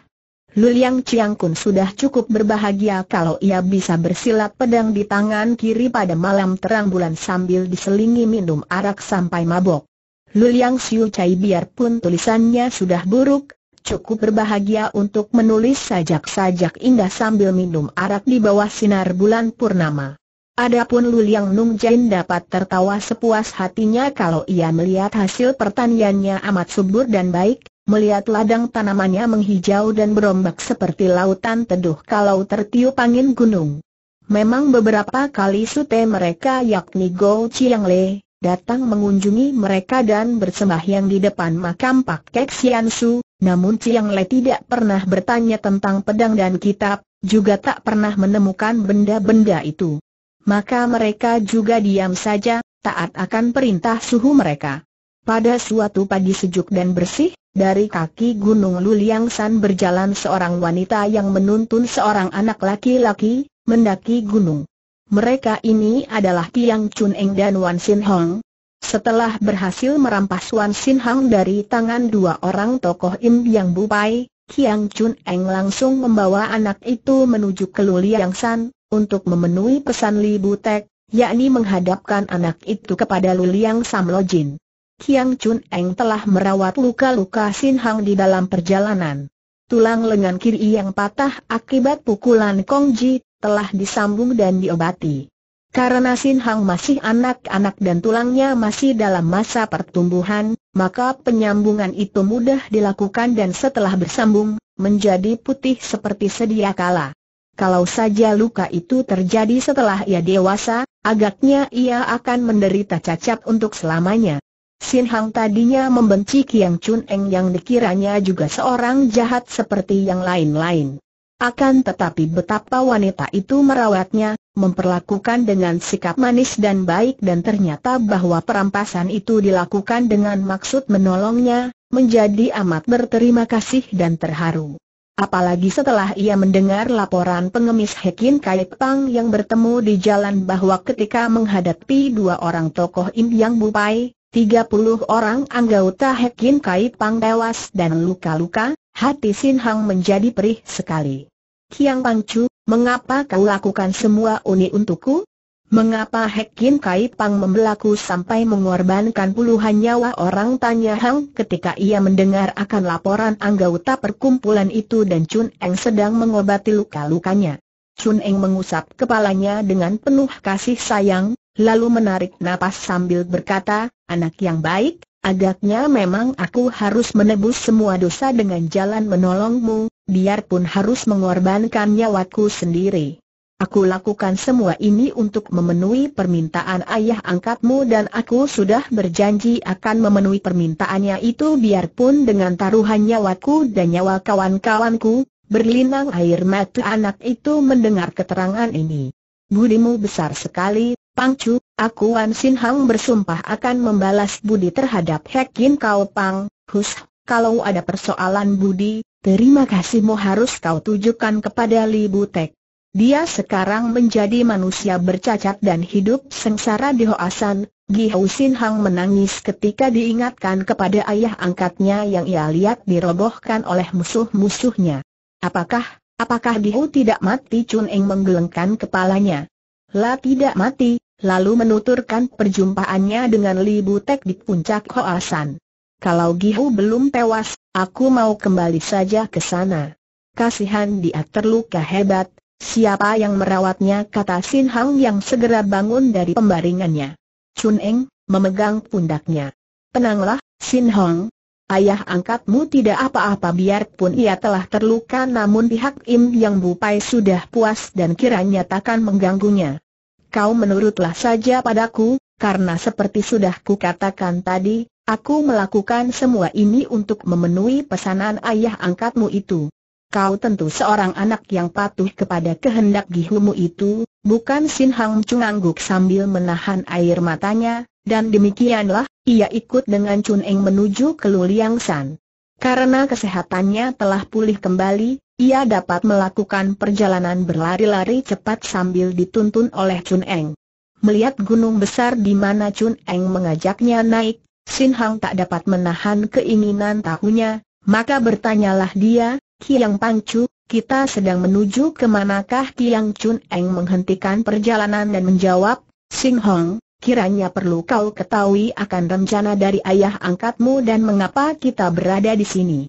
Luliang Ciangkun sudah cukup berbahagia kalau ia bisa bersilat pedang di tangan kiri pada malam terang bulan sambil diselingi minum arak sampai mabok. Luliang Siu Chai biarpun tulisannya sudah buruk, cukup berbahagia untuk menulis sajak-sajak indah sambil minum arak di bawah sinar bulan purnama. Adapun Luliang Nung Jain dapat tertawa sepuas hatinya kalau ia melihat hasil pertaniannya amat subur dan baik, melihat ladang tanamannya menghijau dan berombak seperti lautan teduh kalau tertiup angin gunung. Memang beberapa kali sute mereka yakni Go Chiang Le, datang mengunjungi mereka dan bersembahyang di depan makam Pak Kek Sian Su, namun Chiang Le tidak pernah bertanya tentang pedang dan kitab, juga tak pernah menemukan benda-benda itu. Maka mereka juga diam saja, taat akan perintah suhu mereka. Pada suatu pagi sejuk dan bersih, dari kaki Gunung Luliang San berjalan seorang wanita yang menuntun seorang anak laki-laki, mendaki gunung. Mereka ini adalah Tiang Chun Eng dan Wan Sin Hong. Setelah berhasil merampas Wan Sin Hong dari tangan dua orang tokoh Im Yang Bupai, Tiang Chun Eng langsung membawa anak itu menuju ke Luliang San, untuk memenuhi pesan Li Butek, yakni menghadapkan anak itu kepada Luliang Jin. Kiang Chun Eng telah merawat luka-luka Sin Hong di dalam perjalanan. Tulang lengan kiri yang patah akibat pukulan Kong Ji, telah disambung dan diobati. Karena Sin Hang masih anak-anak dan tulangnya masih dalam masa pertumbuhan, maka penyambungan itu mudah dilakukan dan setelah bersambung, menjadi putih seperti sedia kala. Kalau saja luka itu terjadi setelah ia dewasa, agaknya ia akan menderita cacat untuk selamanya. Sin Hang tadinya membenci Kiang Chun Eng yang dikiranya juga seorang jahat seperti yang lain-lain. Akan tetapi betapa wanita itu merawatnya, memperlakukan dengan sikap manis dan baik dan ternyata bahwa perampasan itu dilakukan dengan maksud menolongnya, menjadi amat berterima kasih dan terharu. Apalagi setelah ia mendengar laporan pengemis Hekin Kai Pang yang bertemu di jalan bahwa ketika menghadapi dua orang tokoh Im Yang Bupai, 30 orang anggota Hekin Kai Pang tewas dan luka-luka, hati Sin Hang menjadi perih sekali. Kiang Pangcu, mengapa kau lakukan semua ini untukku? Mengapa Hekin Kai Pang membelaku sampai mengorbankan puluhan nyawa orang tanya Hang ketika ia mendengar akan laporan anggota perkumpulan itu dan Chun Eng sedang mengobati luka-lukanya. Chun Eng mengusap kepalanya dengan penuh kasih sayang, lalu menarik napas sambil berkata, anak yang baik, agaknya memang aku harus menebus semua dosa dengan jalan menolongmu, biarpun harus mengorbankan nyawaku sendiri. Aku lakukan semua ini untuk memenuhi permintaan ayah angkatmu dan aku sudah berjanji akan memenuhi permintaannya itu biarpun dengan taruhan nyawaku dan nyawa kawan-kawanku, berlinang air mata anak itu mendengar keterangan ini. Budimu besar sekali, Pangcu, aku Wan Sin Hang bersumpah akan membalas budi terhadap Hekin Kau Pang, Hus, kalau ada persoalan budi, Terima kasihmu harus kau tujukan kepada Li Butek. Dia sekarang menjadi manusia bercacat dan hidup sengsara di Hoasan. Gi Sin Hang menangis ketika diingatkan kepada ayah angkatnya yang ia lihat dirobohkan oleh musuh-musuhnya. Apakah, apakah Dihu tidak mati? Chun Eng menggelengkan kepalanya. La tidak mati, lalu menuturkan perjumpaannya dengan Li Butek di puncak Hoasan. Kalau Gihu belum tewas, aku mau kembali saja ke sana. Kasihan dia terluka hebat, siapa yang merawatnya kata Sin Hang yang segera bangun dari pembaringannya. Chun Eng, memegang pundaknya. Tenanglah, Sin Hong. Ayah angkatmu tidak apa-apa biarpun ia telah terluka namun pihak Im Yang Bupai sudah puas dan kiranya takkan mengganggunya. Kau menurutlah saja padaku, karena seperti sudah kukatakan tadi, Aku melakukan semua ini untuk memenuhi pesanan ayah angkatmu itu. Kau tentu seorang anak yang patuh kepada kehendak gihumu itu, bukan Sin Hang Chung angguk sambil menahan air matanya, dan demikianlah, ia ikut dengan Chun Eng menuju ke Luliang San. Karena kesehatannya telah pulih kembali, ia dapat melakukan perjalanan berlari-lari cepat sambil dituntun oleh Chun Eng. Melihat gunung besar di mana Chun Eng mengajaknya naik, Sin Hang tak dapat menahan keinginan tahunya, maka bertanyalah dia, Kiang Pancu, kita sedang menuju ke manakah Kiang Chun Eng menghentikan perjalanan dan menjawab, Sin Hong, kiranya perlu kau ketahui akan rencana dari ayah angkatmu dan mengapa kita berada di sini.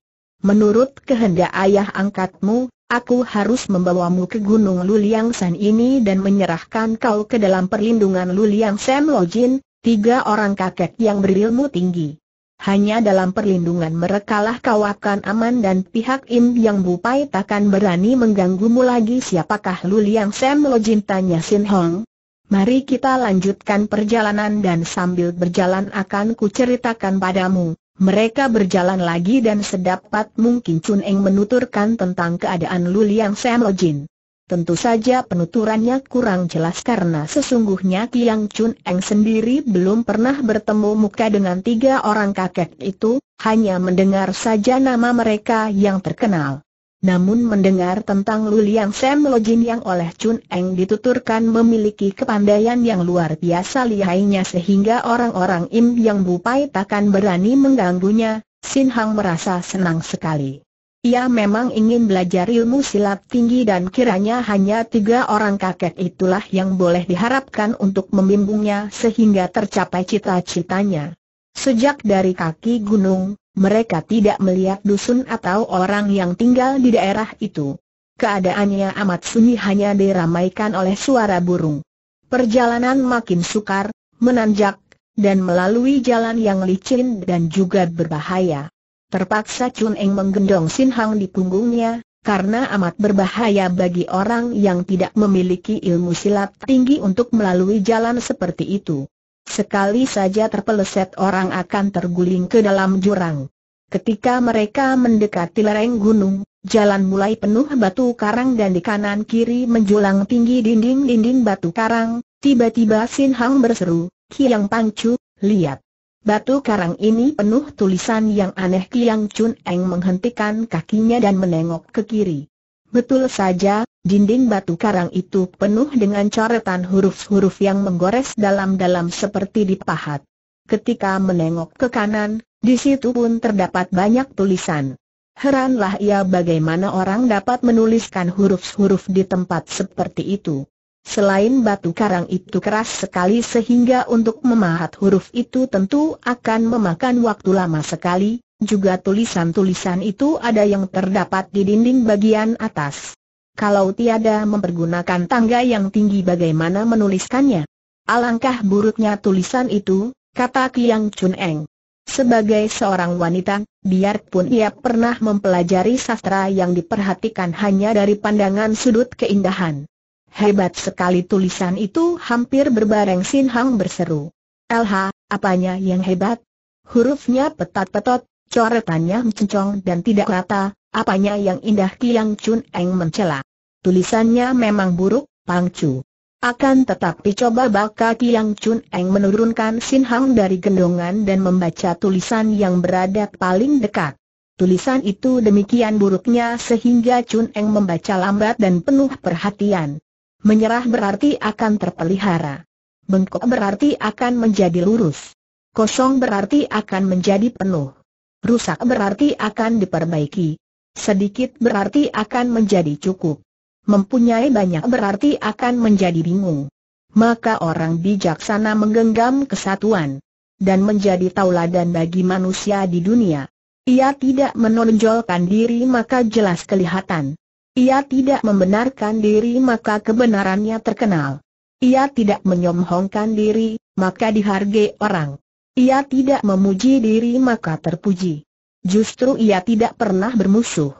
Menurut kehendak ayah angkatmu, Aku harus membawamu ke Gunung Luliang San ini dan menyerahkan kau ke dalam perlindungan Luliang Sam Lojin, Tiga orang kakek yang berilmu tinggi. Hanya dalam perlindungan merekalah kau akan aman dan pihak Im Yang Bupai takkan berani mengganggumu lagi siapakah Lu Liang Sam Lo tanya Sin Hong. Mari kita lanjutkan perjalanan dan sambil berjalan akan kuceritakan padamu. Mereka berjalan lagi dan sedapat mungkin Chun Eng menuturkan tentang keadaan Lu Liang Sam Lo Jin. Tentu saja penuturannya kurang jelas karena sesungguhnya Tiang Chun Eng sendiri belum pernah bertemu muka dengan tiga orang kakek itu, hanya mendengar saja nama mereka yang terkenal. Namun mendengar tentang Lulian Sam Lojin yang oleh Chun Eng dituturkan memiliki kepandaian yang luar biasa lihainya sehingga orang-orang Im yang bupai takkan berani mengganggunya, Sin Hang merasa senang sekali. Ia memang ingin belajar ilmu silat tinggi dan kiranya hanya tiga orang kakek itulah yang boleh diharapkan untuk membimbingnya sehingga tercapai cita-citanya. Sejak dari kaki gunung, mereka tidak melihat dusun atau orang yang tinggal di daerah itu. Keadaannya amat sunyi hanya diramaikan oleh suara burung. Perjalanan makin sukar, menanjak, dan melalui jalan yang licin dan juga berbahaya. Terpaksa Chun Eng menggendong Sin Hang di punggungnya, karena amat berbahaya bagi orang yang tidak memiliki ilmu silat tinggi untuk melalui jalan seperti itu. Sekali saja terpeleset orang akan terguling ke dalam jurang. Ketika mereka mendekati lereng gunung, jalan mulai penuh batu karang dan di kanan kiri menjulang tinggi dinding-dinding batu karang, tiba-tiba Sin Hang berseru, Kiang Pangcu, lihat. Batu karang ini penuh tulisan yang aneh Kiang Chun Eng menghentikan kakinya dan menengok ke kiri. Betul saja, dinding batu karang itu penuh dengan coretan huruf-huruf yang menggores dalam-dalam seperti dipahat. Ketika menengok ke kanan, di situ pun terdapat banyak tulisan. Heranlah ia bagaimana orang dapat menuliskan huruf-huruf di tempat seperti itu. Selain batu karang itu keras sekali sehingga untuk memahat huruf itu tentu akan memakan waktu lama sekali, juga tulisan-tulisan itu ada yang terdapat di dinding bagian atas. Kalau tiada mempergunakan tangga yang tinggi bagaimana menuliskannya? Alangkah buruknya tulisan itu, kata Kiang Chun Eng. Sebagai seorang wanita, biarpun ia pernah mempelajari sastra yang diperhatikan hanya dari pandangan sudut keindahan. Hebat sekali tulisan itu hampir berbareng Sin Hang berseru. LH, apanya yang hebat? Hurufnya petat-petot, coretannya mencencong dan tidak rata, apanya yang indah Kiang Chun Eng mencela. Tulisannya memang buruk, Pang Chu. Akan tetapi coba baka Kiang Chun Eng menurunkan Sin Hang dari gendongan dan membaca tulisan yang berada paling dekat. Tulisan itu demikian buruknya sehingga Chun Eng membaca lambat dan penuh perhatian. Menyerah berarti akan terpelihara. Bengkok berarti akan menjadi lurus. Kosong berarti akan menjadi penuh. Rusak berarti akan diperbaiki. Sedikit berarti akan menjadi cukup. Mempunyai banyak berarti akan menjadi bingung. Maka orang bijaksana menggenggam kesatuan dan menjadi tauladan bagi manusia di dunia. Ia tidak menonjolkan diri maka jelas kelihatan. Ia tidak membenarkan diri maka kebenarannya terkenal. Ia tidak menyombongkan diri, maka dihargai orang. Ia tidak memuji diri maka terpuji. Justru ia tidak pernah bermusuh.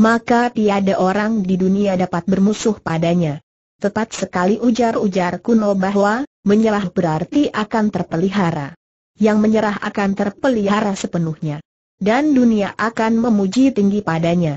Maka tiada orang di dunia dapat bermusuh padanya. Tepat sekali ujar-ujar kuno bahwa, menyerah berarti akan terpelihara. Yang menyerah akan terpelihara sepenuhnya. Dan dunia akan memuji tinggi padanya.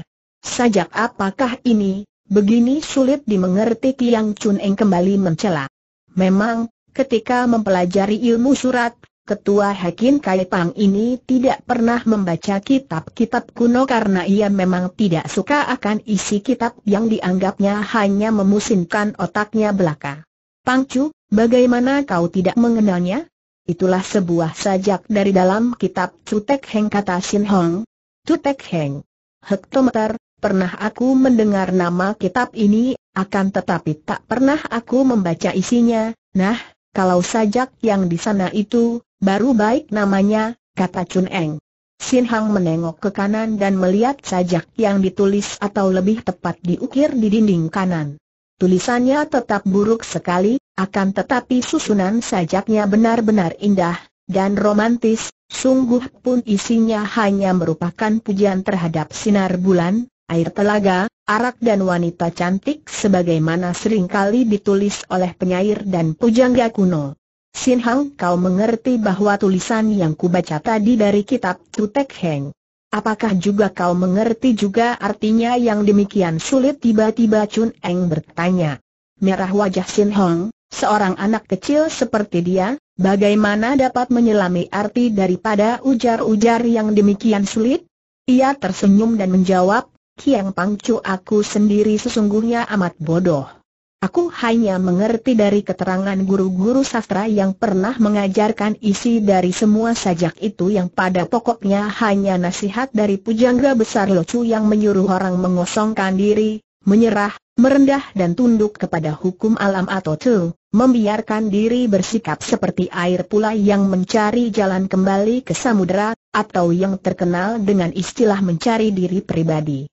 Sajak apakah ini? Begini sulit dimengerti Tiang Chun Eng kembali mencela. Memang, ketika mempelajari ilmu surat, Ketua Hakim Kai Pang ini tidak pernah membaca kitab-kitab kuno karena ia memang tidak suka akan isi kitab yang dianggapnya hanya memusingkan otaknya belaka. Pang Chu, bagaimana kau tidak mengenalnya? Itulah sebuah sajak dari dalam kitab Cutek Heng kata Sin Hong. Cutek Heng. Hektometer, Pernah aku mendengar nama kitab ini, akan tetapi tak pernah aku membaca isinya. Nah, kalau sajak yang di sana itu, baru baik namanya, kata Chun Eng. Sin Hang menengok ke kanan dan melihat sajak yang ditulis atau lebih tepat diukir di dinding kanan. Tulisannya tetap buruk sekali, akan tetapi susunan sajaknya benar-benar indah, dan romantis, sungguh pun isinya hanya merupakan pujian terhadap sinar bulan, air telaga, arak dan wanita cantik sebagaimana seringkali ditulis oleh penyair dan pujangga kuno. Sin Hang kau mengerti bahwa tulisan yang kubaca tadi dari kitab Tutek Heng. Apakah juga kau mengerti juga artinya yang demikian sulit tiba-tiba Chun Eng bertanya. Merah wajah Sin Hong, seorang anak kecil seperti dia, bagaimana dapat menyelami arti daripada ujar-ujar yang demikian sulit? Ia tersenyum dan menjawab, Kiang Pangcu aku sendiri sesungguhnya amat bodoh. Aku hanya mengerti dari keterangan guru-guru sastra yang pernah mengajarkan isi dari semua sajak itu yang pada pokoknya hanya nasihat dari pujangga besar Locu yang menyuruh orang mengosongkan diri, menyerah, merendah dan tunduk kepada hukum alam atau tu, membiarkan diri bersikap seperti air pula yang mencari jalan kembali ke samudera, atau yang terkenal dengan istilah mencari diri pribadi.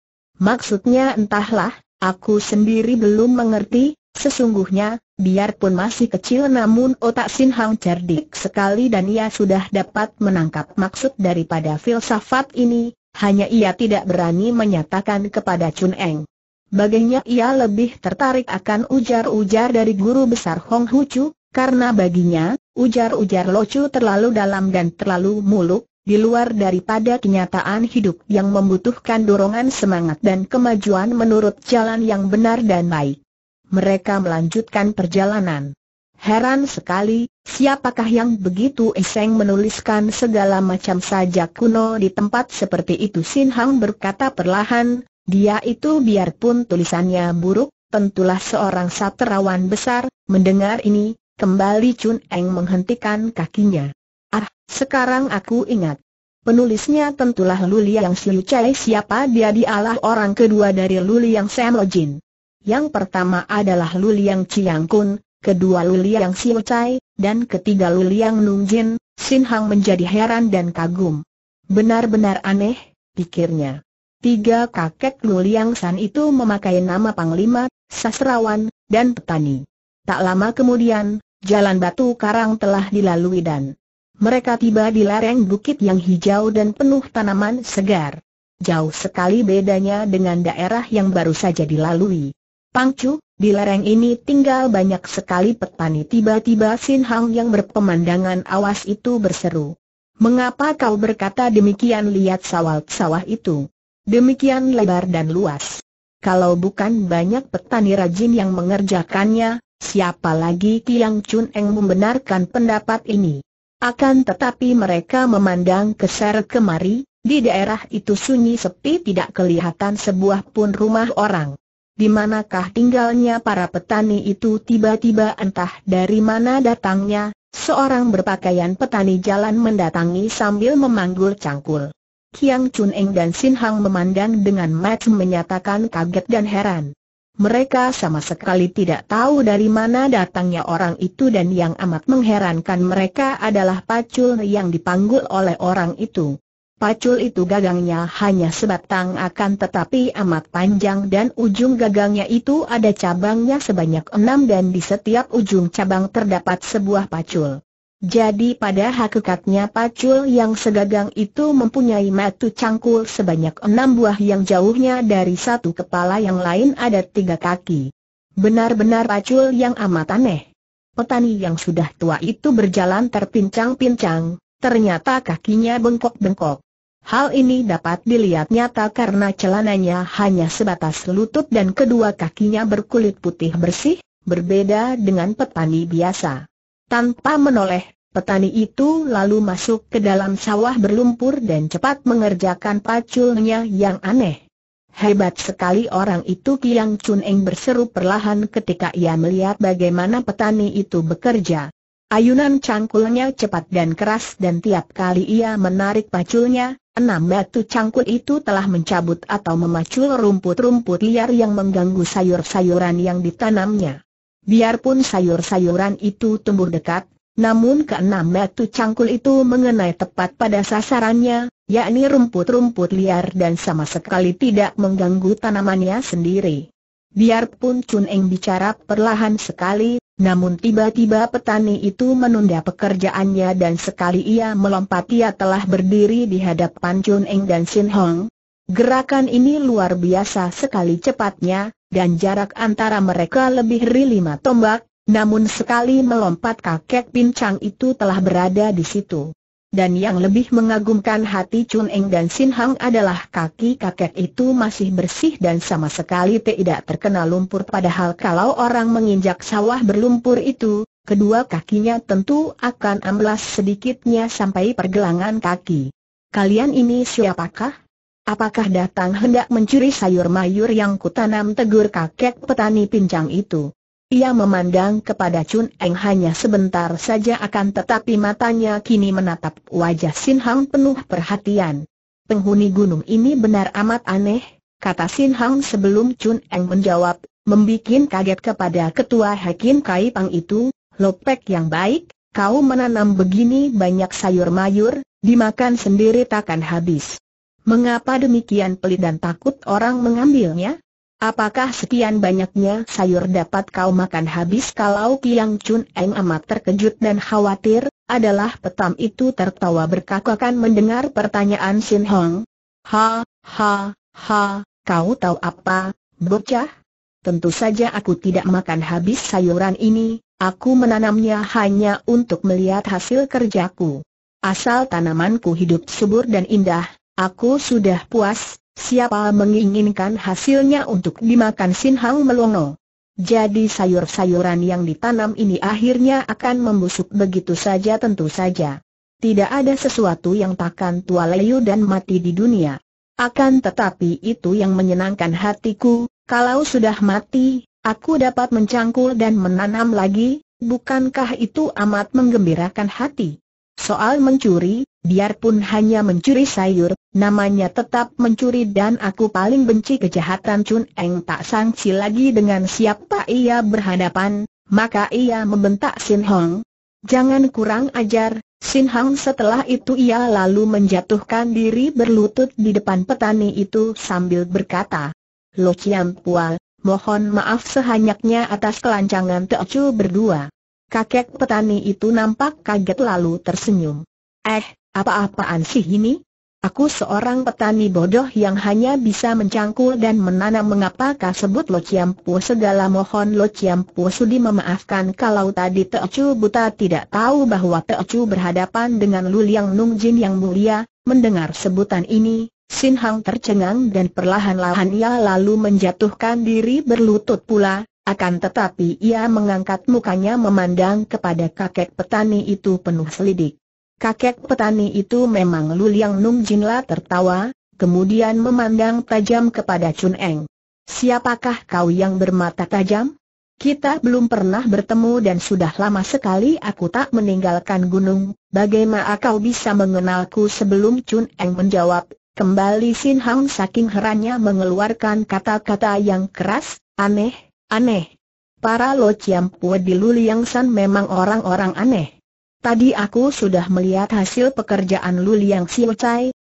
Maksudnya entahlah, aku sendiri belum mengerti, sesungguhnya, biarpun masih kecil namun otak Sin Hang cerdik sekali dan ia sudah dapat menangkap maksud daripada filsafat ini, hanya ia tidak berani menyatakan kepada Chun Eng. Baginya ia lebih tertarik akan ujar-ujar dari guru besar Hong Hu Chu, karena baginya, ujar-ujar Lo Chu terlalu dalam dan terlalu muluk, di luar daripada kenyataan hidup yang membutuhkan dorongan semangat dan kemajuan menurut jalan yang benar dan baik. Mereka melanjutkan perjalanan. Heran sekali, siapakah yang begitu iseng menuliskan segala macam sajak kuno di tempat seperti itu Sin Hang berkata perlahan, dia itu biarpun tulisannya buruk, tentulah seorang satrawan besar, mendengar ini, kembali Chun Eng menghentikan kakinya. Ah, sekarang aku ingat. Penulisnya tentulah Luli Yang Siu Chai siapa dia dialah orang kedua dari Luli Yang Sam Lojin. Yang pertama adalah Luli Yang Chiang Kun, kedua Luli Yang Siu Chai, dan ketiga Luli Yang Nung Jin, Sin Hang menjadi heran dan kagum. Benar-benar aneh, pikirnya. Tiga kakek Luli Yang San itu memakai nama Panglima, Sastrawan, dan Petani. Tak lama kemudian, jalan batu karang telah dilalui dan mereka tiba di lereng bukit yang hijau dan penuh tanaman segar. Jauh sekali bedanya dengan daerah yang baru saja dilalui. Pangcu, di lereng ini tinggal banyak sekali petani tiba-tiba Sin Hang yang berpemandangan awas itu berseru. Mengapa kau berkata demikian lihat sawah-sawah itu? Demikian lebar dan luas. Kalau bukan banyak petani rajin yang mengerjakannya, siapa lagi Tiang Chun Eng membenarkan pendapat ini? Akan tetapi mereka memandang keseret kemari, di daerah itu sunyi sepi tidak kelihatan sebuah pun rumah orang. Di manakah tinggalnya para petani itu tiba-tiba entah dari mana datangnya, seorang berpakaian petani jalan mendatangi sambil memanggul cangkul. Kiang Chun Eng dan Sin Hang memandang dengan mata menyatakan kaget dan heran. Mereka sama sekali tidak tahu dari mana datangnya orang itu dan yang amat mengherankan mereka adalah pacul yang dipanggul oleh orang itu. Pacul itu gagangnya hanya sebatang akan tetapi amat panjang dan ujung gagangnya itu ada cabangnya sebanyak enam dan di setiap ujung cabang terdapat sebuah pacul. Jadi pada hakikatnya pacul yang segagang itu mempunyai matu cangkul sebanyak enam buah yang jauhnya dari satu kepala yang lain ada tiga kaki. Benar-benar pacul yang amat aneh. Petani yang sudah tua itu berjalan terpincang-pincang, ternyata kakinya bengkok-bengkok. Hal ini dapat dilihat nyata karena celananya hanya sebatas lutut dan kedua kakinya berkulit putih bersih, berbeda dengan petani biasa. Tanpa menoleh, petani itu lalu masuk ke dalam sawah berlumpur dan cepat mengerjakan paculnya yang aneh. Hebat sekali orang itu Kiang Chun Eng berseru perlahan ketika ia melihat bagaimana petani itu bekerja. Ayunan cangkulnya cepat dan keras dan tiap kali ia menarik paculnya, enam batu cangkul itu telah mencabut atau memacul rumput-rumput liar yang mengganggu sayur-sayuran yang ditanamnya. Biarpun sayur-sayuran itu tumbuh dekat, namun keenam batu cangkul itu mengenai tepat pada sasarannya, yakni rumput-rumput liar dan sama sekali tidak mengganggu tanamannya sendiri. Biarpun Chun Eng bicara perlahan sekali, namun tiba-tiba petani itu menunda pekerjaannya dan sekali ia melompat ia telah berdiri di hadapan Chun Eng dan Sin Hong, Gerakan ini luar biasa sekali cepatnya, dan jarak antara mereka lebih dari lima tombak, namun sekali melompat kakek pincang itu telah berada di situ. Dan yang lebih mengagumkan hati Chun Eng dan Sin Hang adalah kaki kakek itu masih bersih dan sama sekali tidak terkena lumpur padahal kalau orang menginjak sawah berlumpur itu, kedua kakinya tentu akan amblas sedikitnya sampai pergelangan kaki. Kalian ini siapakah? Apakah datang hendak mencuri sayur mayur yang kutanam tegur kakek petani pincang itu? Ia memandang kepada Chun Eng hanya sebentar saja akan tetapi matanya kini menatap wajah Sin Hang penuh perhatian. Penghuni gunung ini benar amat aneh, kata Sin Hang sebelum Chun Eng menjawab, membuat kaget kepada ketua Hakim Kai Pang itu, lopek yang baik, kau menanam begini banyak sayur mayur, dimakan sendiri takkan habis. Mengapa demikian pelit dan takut orang mengambilnya? Apakah sekian banyaknya sayur dapat kau makan habis kalau Kiang Chun Eng amat terkejut dan khawatir, adalah petam itu tertawa berkakakan mendengar pertanyaan Sin Hong. Ha, ha, ha, kau tahu apa, bocah? Tentu saja aku tidak makan habis sayuran ini, aku menanamnya hanya untuk melihat hasil kerjaku. Asal tanamanku hidup subur dan indah, Aku sudah puas, siapa menginginkan hasilnya untuk dimakan Sin Hang Melongo. Jadi sayur-sayuran yang ditanam ini akhirnya akan membusuk begitu saja tentu saja. Tidak ada sesuatu yang takkan tua layu dan mati di dunia. Akan tetapi itu yang menyenangkan hatiku, kalau sudah mati, aku dapat mencangkul dan menanam lagi, bukankah itu amat menggembirakan hati? Soal mencuri, biarpun hanya mencuri sayur, namanya tetap mencuri dan aku paling benci kejahatan Chun Eng tak sangsi lagi dengan siapa ia berhadapan, maka ia membentak Sin Hong. Jangan kurang ajar, Sin Hong setelah itu ia lalu menjatuhkan diri berlutut di depan petani itu sambil berkata, Lo Chiam Pual, mohon maaf sehanyaknya atas kelancangan Chu berdua. Kakek petani itu nampak kaget lalu tersenyum. Eh, apa-apaan sih ini? Aku seorang petani bodoh yang hanya bisa mencangkul dan menanam mengapa kau sebut Lo Ciampu segala mohon Lo Ciampu sudi memaafkan kalau tadi Teocu buta tidak tahu bahwa Teocu berhadapan dengan Lu Liang Nung Jin yang mulia, mendengar sebutan ini, Sin Hang tercengang dan perlahan-lahan ia lalu menjatuhkan diri berlutut pula, akan tetapi ia mengangkat mukanya memandang kepada kakek petani itu penuh selidik kakek petani itu memang Luliang Nung Jinla tertawa, kemudian memandang tajam kepada Chun Eng. Siapakah kau yang bermata tajam? Kita belum pernah bertemu dan sudah lama sekali aku tak meninggalkan gunung, bagaimana kau bisa mengenalku sebelum Chun Eng menjawab, kembali Sin Hang saking herannya mengeluarkan kata-kata yang keras, aneh, aneh. Para Lo Chiam Pue di Luliang San memang orang-orang aneh. Tadi aku sudah melihat hasil pekerjaan Lu Liang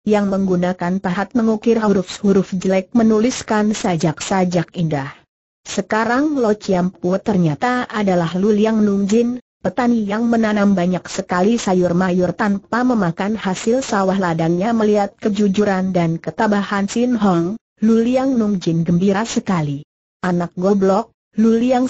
yang menggunakan pahat mengukir huruf-huruf jelek menuliskan sajak-sajak indah. Sekarang Lo Chiampu ternyata adalah Lu Liang Nungjin, petani yang menanam banyak sekali sayur mayur tanpa memakan hasil sawah ladangnya melihat kejujuran dan ketabahan Sin Hong, Lu Liang Nungjin gembira sekali. Anak goblok, Lu Liang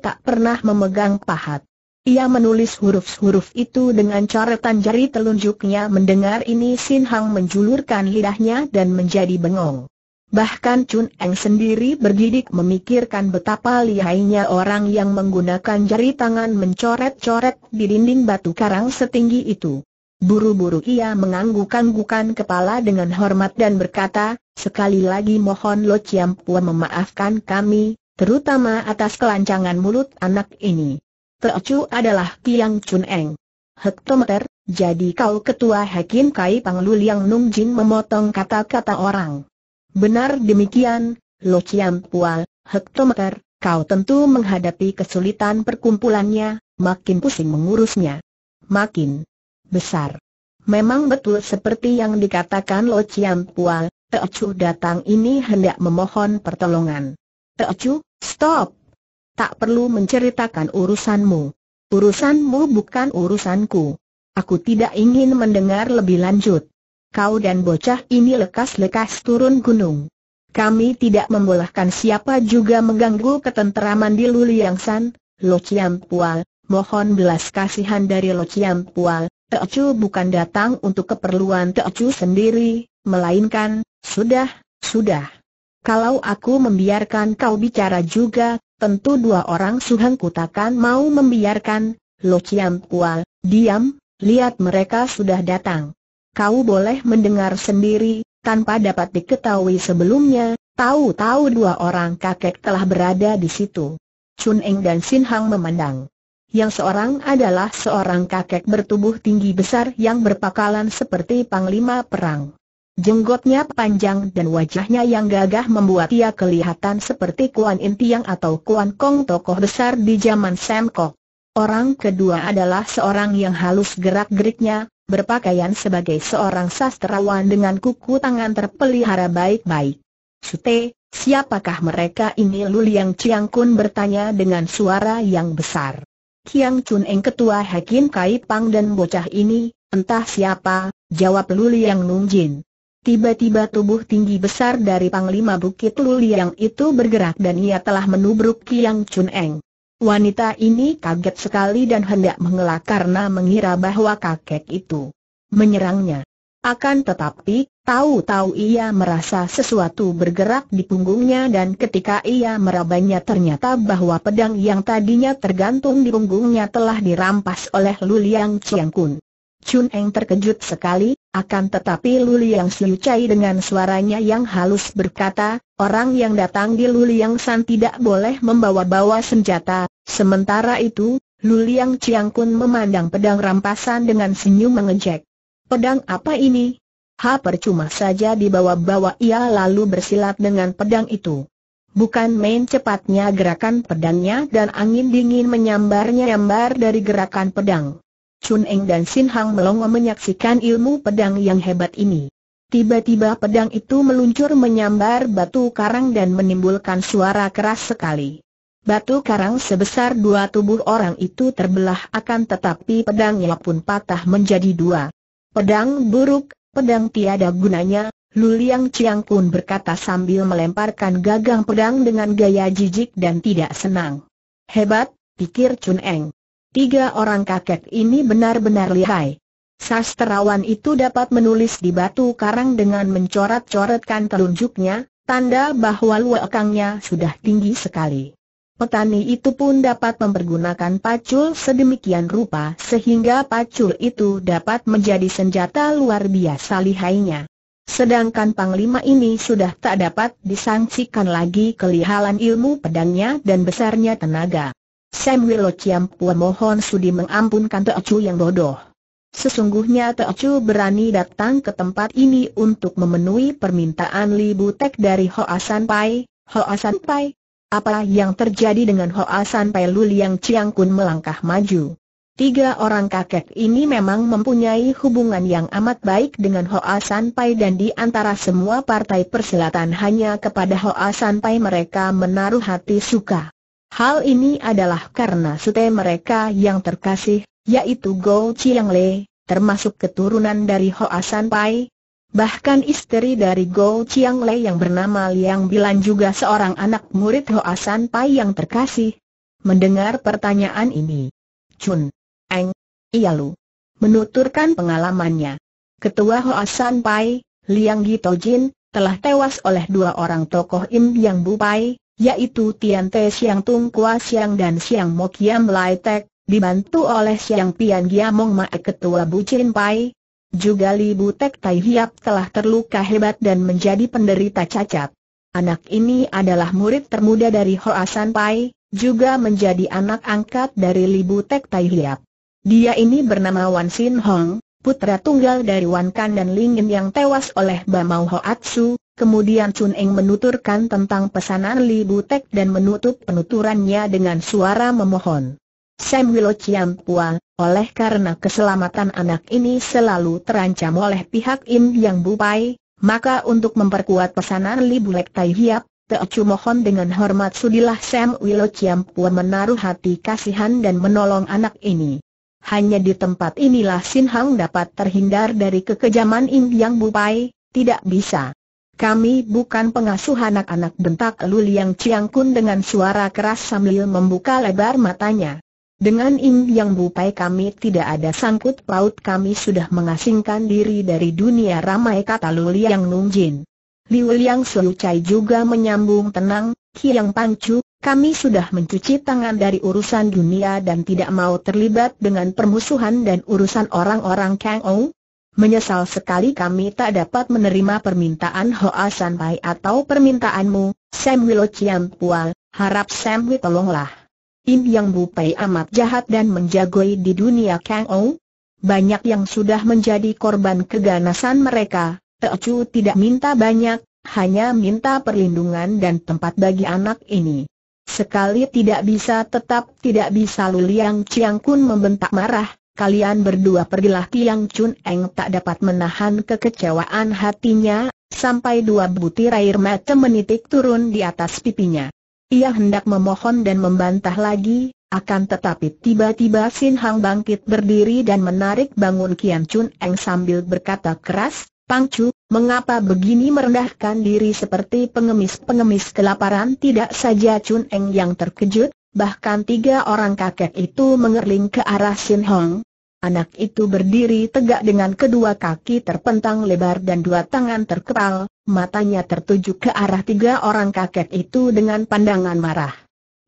tak pernah memegang pahat. Ia menulis huruf-huruf itu dengan coretan jari telunjuknya mendengar ini Sin Hang menjulurkan lidahnya dan menjadi bengong. Bahkan Chun Eng sendiri berdidik memikirkan betapa lihainya orang yang menggunakan jari tangan mencoret-coret di dinding batu karang setinggi itu. Buru-buru ia mengangguk-anggukan kepala dengan hormat dan berkata, Sekali lagi mohon Lo Chiam Pua memaafkan kami, terutama atas kelancangan mulut anak ini. Teocu adalah tiang Chun Eng. Hektometer, jadi kau ketua Hakim Kai Pang Liang Nung Jin memotong kata-kata orang. Benar demikian, Lo Chiam Pua, hektometer, kau tentu menghadapi kesulitan perkumpulannya, makin pusing mengurusnya. Makin besar. Memang betul seperti yang dikatakan Lo Chiam Pua, Teocu datang ini hendak memohon pertolongan. Teocu, stop! tak perlu menceritakan urusanmu. Urusanmu bukan urusanku. Aku tidak ingin mendengar lebih lanjut. Kau dan bocah ini lekas-lekas turun gunung. Kami tidak membolehkan siapa juga mengganggu ketenteraman di Luliangsan, Lo Chiam Pual, mohon belas kasihan dari Lo Chiam Pual, Teocu bukan datang untuk keperluan Teocu sendiri, melainkan, sudah, sudah. Kalau aku membiarkan kau bicara juga, Tentu dua orang suhang kutakan mau membiarkan, Lo Chiam Kual, diam, lihat mereka sudah datang. Kau boleh mendengar sendiri, tanpa dapat diketahui sebelumnya, tahu-tahu dua orang kakek telah berada di situ. Chun Eng dan Sin Hang memandang. Yang seorang adalah seorang kakek bertubuh tinggi besar yang berpakalan seperti panglima perang. Jenggotnya panjang dan wajahnya yang gagah membuat ia kelihatan seperti Kuan Intiang atau Kuan Kong tokoh besar di zaman Sam Orang kedua adalah seorang yang halus gerak-geriknya, berpakaian sebagai seorang sastrawan dengan kuku tangan terpelihara baik-baik. Sute, siapakah mereka ini Lu Liang Chiang Kun bertanya dengan suara yang besar. Kiang Kun, Eng ketua Hakim Kai Pang dan bocah ini, entah siapa, jawab Lu Liang Nung Jin. Tiba-tiba tubuh tinggi besar dari Panglima Bukit Luliang itu bergerak dan ia telah menubruk Kiang Chun Eng. Wanita ini kaget sekali dan hendak mengelak karena mengira bahwa kakek itu menyerangnya. Akan tetapi, tahu-tahu ia merasa sesuatu bergerak di punggungnya dan ketika ia merabanya ternyata bahwa pedang yang tadinya tergantung di punggungnya telah dirampas oleh Luliang Chiang Kun. Chun Eng terkejut sekali, akan tetapi Luliang Siu dengan suaranya yang halus berkata, orang yang datang di Luliang San tidak boleh membawa-bawa senjata. Sementara itu, Luliang Chiang Kun memandang pedang rampasan dengan senyum mengejek. Pedang apa ini? Ha percuma saja dibawa-bawa ia lalu bersilat dengan pedang itu. Bukan main cepatnya gerakan pedangnya dan angin dingin menyambar-nyambar dari gerakan pedang. Chun Eng dan Sin Hang melongo menyaksikan ilmu pedang yang hebat ini. Tiba-tiba pedang itu meluncur menyambar batu karang dan menimbulkan suara keras sekali. Batu karang sebesar dua tubuh orang itu terbelah akan tetapi pedangnya pun patah menjadi dua. Pedang buruk, pedang tiada gunanya, Luliang Chiang Kun berkata sambil melemparkan gagang pedang dengan gaya jijik dan tidak senang. Hebat, pikir Chun Eng. Tiga orang kakek ini benar-benar lihai. Sastrawan itu dapat menulis di batu karang dengan mencoret-coretkan telunjuknya, tanda bahwa luakangnya sudah tinggi sekali. Petani itu pun dapat mempergunakan pacul sedemikian rupa sehingga pacul itu dapat menjadi senjata luar biasa lihainya. Sedangkan Panglima ini sudah tak dapat disangsikan lagi kelihalan ilmu pedangnya dan besarnya tenaga. Sam Wilo Pua mohon sudi mengampunkan Teocu yang bodoh. Sesungguhnya Teocu berani datang ke tempat ini untuk memenuhi permintaan Li Butek dari Hoa San Pai, Hoa San Pai. Apa yang terjadi dengan Hoa San Pai Lu Liang Chiang Kun melangkah maju? Tiga orang kakek ini memang mempunyai hubungan yang amat baik dengan Hoa San Pai dan di antara semua partai persilatan hanya kepada Hoa San Pai mereka menaruh hati suka. Hal ini adalah karena sute mereka yang terkasih, yaitu Go Chiang Le, termasuk keturunan dari Hoa San Pai. Bahkan istri dari Go Chiang Le yang bernama Liang Bilan juga seorang anak murid Hoa San Pai yang terkasih. Mendengar pertanyaan ini, Chun Eng, iya lu, menuturkan pengalamannya. Ketua Hoa San Pai, Liang Gito Jin, telah tewas oleh dua orang tokoh Im Yang Bupai, yaitu Tian Te Siang Tung Kua Siang dan Siang Mo Kiam Lai Tek, dibantu oleh Siang Pian Giamong Mae Ketua Bucin Pai. Juga Li tek Tai Hiap telah terluka hebat dan menjadi penderita cacat. Anak ini adalah murid termuda dari Hoasan Pai, juga menjadi anak angkat dari Li tek Tai Hiap. Dia ini bernama Wan Sin Hong, putra tunggal dari Wan Kan dan Lingin yang tewas oleh Bamau Hoatsu, Kemudian Chun Eng menuturkan tentang pesanan Li Butek dan menutup penuturannya dengan suara memohon. Sam Wilo Chiam Pua, oleh karena keselamatan anak ini selalu terancam oleh pihak Im Yang Bupai, maka untuk memperkuat pesanan Li Bulek Tai Hiap, Teocu mohon dengan hormat sudilah Sam Wilo Chiam Pua menaruh hati kasihan dan menolong anak ini. Hanya di tempat inilah Sin Hang dapat terhindar dari kekejaman Im Yang Bupai, tidak bisa. Kami bukan pengasuh anak-anak bentak Lu Liang Chiang Kun dengan suara keras sambil membuka lebar matanya. Dengan Im Yang Bupai kami tidak ada sangkut paut kami sudah mengasingkan diri dari dunia ramai kata Lu Liang Nung Jin. Liu Liang Su Chai juga menyambung tenang, Yang Pancu, kami sudah mencuci tangan dari urusan dunia dan tidak mau terlibat dengan permusuhan dan urusan orang-orang Kang Ong menyesal sekali kami tak dapat menerima permintaan Hoa San Pai atau permintaanmu, Sam Wilo Chiam Pual, harap Sam Wilo tolonglah. Im Yang Bu Pai amat jahat dan menjagoi di dunia Kang Ou. Banyak yang sudah menjadi korban keganasan mereka, Chu tidak minta banyak, hanya minta perlindungan dan tempat bagi anak ini. Sekali tidak bisa tetap tidak bisa Luliang Ciang Kun membentak marah, kalian berdua pergilah Tiang Chun Eng tak dapat menahan kekecewaan hatinya, sampai dua butir air mata menitik turun di atas pipinya. Ia hendak memohon dan membantah lagi, akan tetapi tiba-tiba Sin Hang bangkit berdiri dan menarik bangun Kian Chun Eng sambil berkata keras, pang Chu, mengapa begini merendahkan diri seperti pengemis-pengemis kelaparan tidak saja Chun Eng yang terkejut, bahkan tiga orang kakek itu mengerling ke arah Sin Hong, Anak itu berdiri tegak dengan kedua kaki terpentang lebar dan dua tangan terkepal, matanya tertuju ke arah tiga orang kakek itu dengan pandangan marah.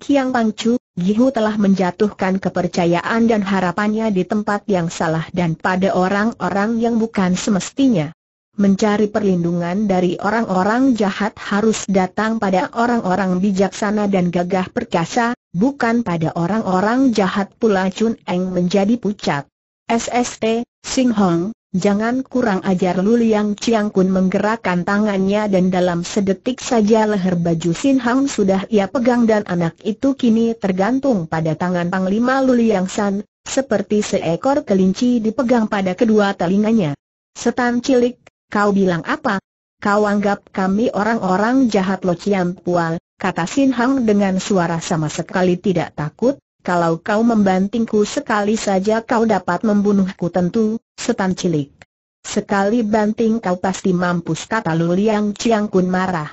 Kiang Pangcu, Gihu telah menjatuhkan kepercayaan dan harapannya di tempat yang salah dan pada orang-orang yang bukan semestinya. Mencari perlindungan dari orang-orang jahat harus datang pada orang-orang bijaksana dan gagah perkasa, bukan pada orang-orang jahat pula Chun Eng menjadi pucat. SST, Sing Hong, jangan kurang ajar Lu Liang Chiang Kun menggerakkan tangannya dan dalam sedetik saja leher baju Sin Hong sudah ia pegang dan anak itu kini tergantung pada tangan Panglima Lu Liang San, seperti seekor kelinci dipegang pada kedua telinganya. Setan cilik, kau bilang apa? Kau anggap kami orang-orang jahat Lo Chiang Pual, kata Sin Hong dengan suara sama sekali tidak takut, kalau kau membantingku sekali saja kau dapat membunuhku tentu, setan cilik. Sekali banting kau pasti mampus kata Luliang Chiang Kun marah.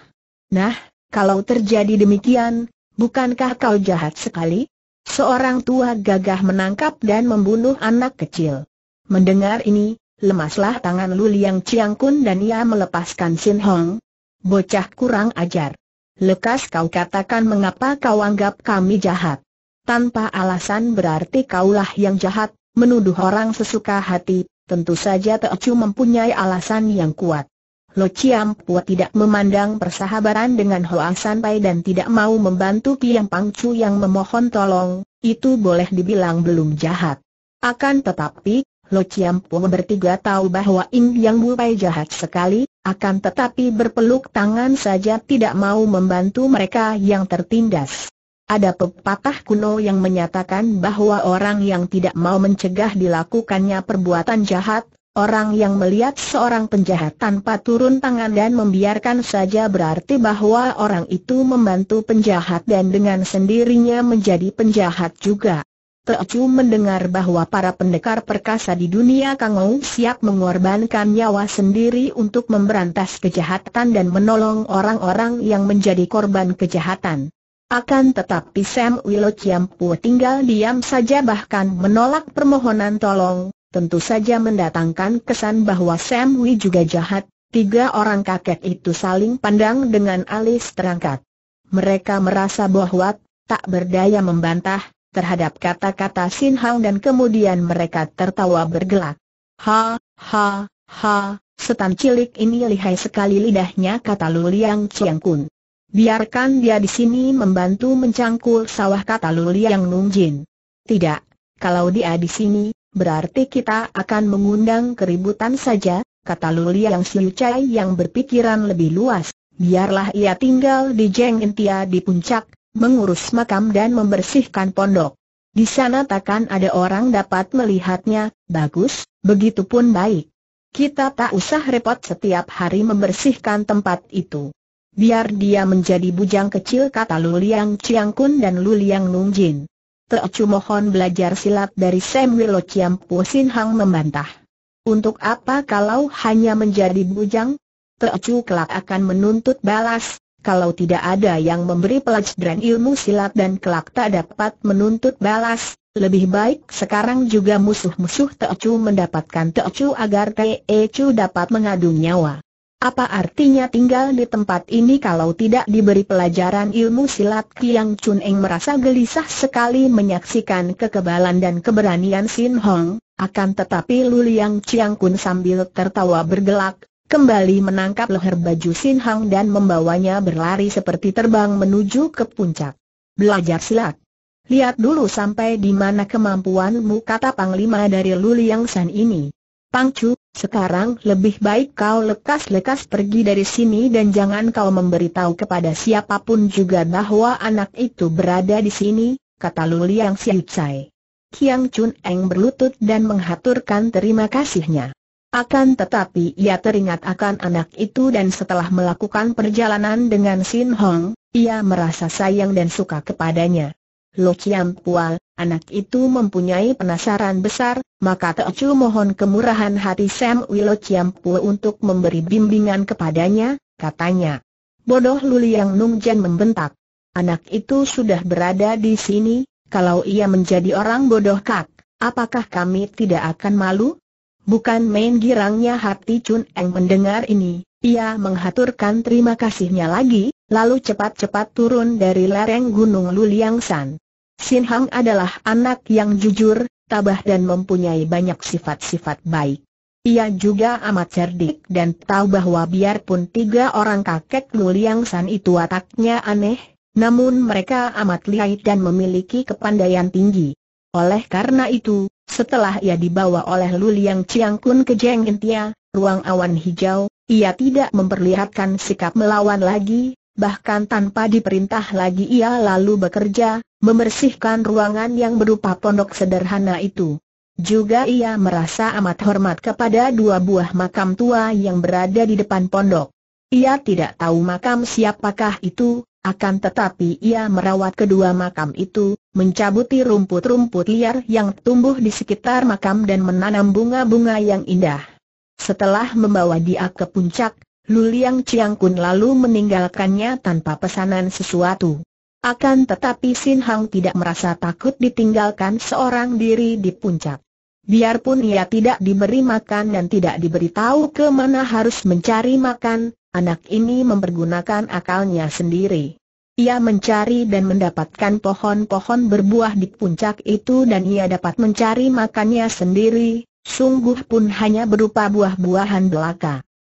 Nah, kalau terjadi demikian, bukankah kau jahat sekali? Seorang tua gagah menangkap dan membunuh anak kecil. Mendengar ini, lemaslah tangan Luliang Chiang Kun dan ia melepaskan Sin Hong. Bocah kurang ajar. Lekas kau katakan mengapa kau anggap kami jahat tanpa alasan berarti kaulah yang jahat, menuduh orang sesuka hati, tentu saja Teocu mempunyai alasan yang kuat. Lo Chiam Pua tidak memandang persahabaran dengan Hoa San Pai dan tidak mau membantu Piang Pang Chu yang memohon tolong, itu boleh dibilang belum jahat. Akan tetapi, Lo Chiam Pua bertiga tahu bahwa Ing Yang Bu jahat sekali, akan tetapi berpeluk tangan saja tidak mau membantu mereka yang tertindas. Ada pepatah kuno yang menyatakan bahwa orang yang tidak mau mencegah dilakukannya perbuatan jahat, orang yang melihat seorang penjahat tanpa turun tangan dan membiarkan saja berarti bahwa orang itu membantu penjahat dan dengan sendirinya menjadi penjahat juga. Teocu mendengar bahwa para pendekar perkasa di dunia Kangou siap mengorbankan nyawa sendiri untuk memberantas kejahatan dan menolong orang-orang yang menjadi korban kejahatan. Akan tetapi Sam Wilo Chiampu tinggal diam saja bahkan menolak permohonan tolong, tentu saja mendatangkan kesan bahwa Sam Wi juga jahat. Tiga orang kakek itu saling pandang dengan alis terangkat. Mereka merasa bahwa tak berdaya membantah terhadap kata-kata Sin Hang dan kemudian mereka tertawa bergelak. Ha, ha, ha, setan cilik ini lihai sekali lidahnya kata Luliang Chiang Kun. Biarkan dia di sini membantu mencangkul sawah kata Luli yang Nungjin. Tidak, kalau dia di sini, berarti kita akan mengundang keributan saja, kata Luli yang siucai yang berpikiran lebih luas. Biarlah ia tinggal di Jeng Intia di puncak, mengurus makam dan membersihkan pondok. Di sana takkan ada orang dapat melihatnya, bagus, begitupun baik. Kita tak usah repot setiap hari membersihkan tempat itu biar dia menjadi bujang kecil kata Luliang Chiangkun dan Luliang Nungjin. Teocu mohon belajar silat dari Sam Wilo Chiampu Sin Hang membantah. Untuk apa kalau hanya menjadi bujang? Teocu kelak akan menuntut balas, kalau tidak ada yang memberi pelajaran ilmu silat dan kelak tak dapat menuntut balas, lebih baik sekarang juga musuh-musuh Teocu mendapatkan Teocu agar Teocu e dapat mengadu nyawa. Apa artinya tinggal di tempat ini kalau tidak diberi pelajaran ilmu silat Kiang Chun Eng merasa gelisah sekali menyaksikan kekebalan dan keberanian Sin Hong, akan tetapi Luliang Chiang Kun sambil tertawa bergelak, kembali menangkap leher baju Sin Hong dan membawanya berlari seperti terbang menuju ke puncak. Belajar silat. Lihat dulu sampai di mana kemampuanmu kata Panglima dari Luliang San ini. Pang Chu. Sekarang lebih baik kau lekas-lekas pergi dari sini dan jangan kau memberitahu kepada siapapun juga bahwa anak itu berada di sini, kata Luliang Siucai. Kiang Chun Eng berlutut dan menghaturkan terima kasihnya. Akan tetapi ia teringat akan anak itu dan setelah melakukan perjalanan dengan Sin Hong, ia merasa sayang dan suka kepadanya. Lo Chiam Pual, anak itu mempunyai penasaran besar, maka Chu mohon kemurahan hati Sam Wilo Chiam Pual untuk memberi bimbingan kepadanya, katanya. Bodoh Luliang Jen membentak. Anak itu sudah berada di sini, kalau ia menjadi orang bodoh kak, apakah kami tidak akan malu? Bukan main girangnya hati Chun Eng mendengar ini, ia menghaturkan terima kasihnya lagi, lalu cepat-cepat turun dari lereng gunung Luliang San. Sin Hang adalah anak yang jujur, tabah dan mempunyai banyak sifat-sifat baik. Ia juga amat cerdik dan tahu bahwa biarpun tiga orang kakek Lu Liang San itu wataknya aneh, namun mereka amat lihai dan memiliki kepandaian tinggi. Oleh karena itu, setelah ia dibawa oleh Lu Liang Chiang Kun ke Jeng Intia, ruang awan hijau, ia tidak memperlihatkan sikap melawan lagi, bahkan tanpa diperintah lagi ia lalu bekerja, membersihkan ruangan yang berupa pondok sederhana itu. Juga ia merasa amat hormat kepada dua buah makam tua yang berada di depan pondok. Ia tidak tahu makam siapakah itu, akan tetapi ia merawat kedua makam itu, mencabuti rumput-rumput liar yang tumbuh di sekitar makam dan menanam bunga-bunga yang indah. Setelah membawa dia ke puncak, Luliang Chiang lalu meninggalkannya tanpa pesanan sesuatu. Akan tetapi Sin Hang tidak merasa takut ditinggalkan seorang diri di puncak. Biarpun ia tidak diberi makan dan tidak diberitahu ke mana harus mencari makan, anak ini mempergunakan akalnya sendiri. Ia mencari dan mendapatkan pohon-pohon berbuah di puncak itu dan ia dapat mencari makannya sendiri, sungguh pun hanya berupa buah-buahan belaka.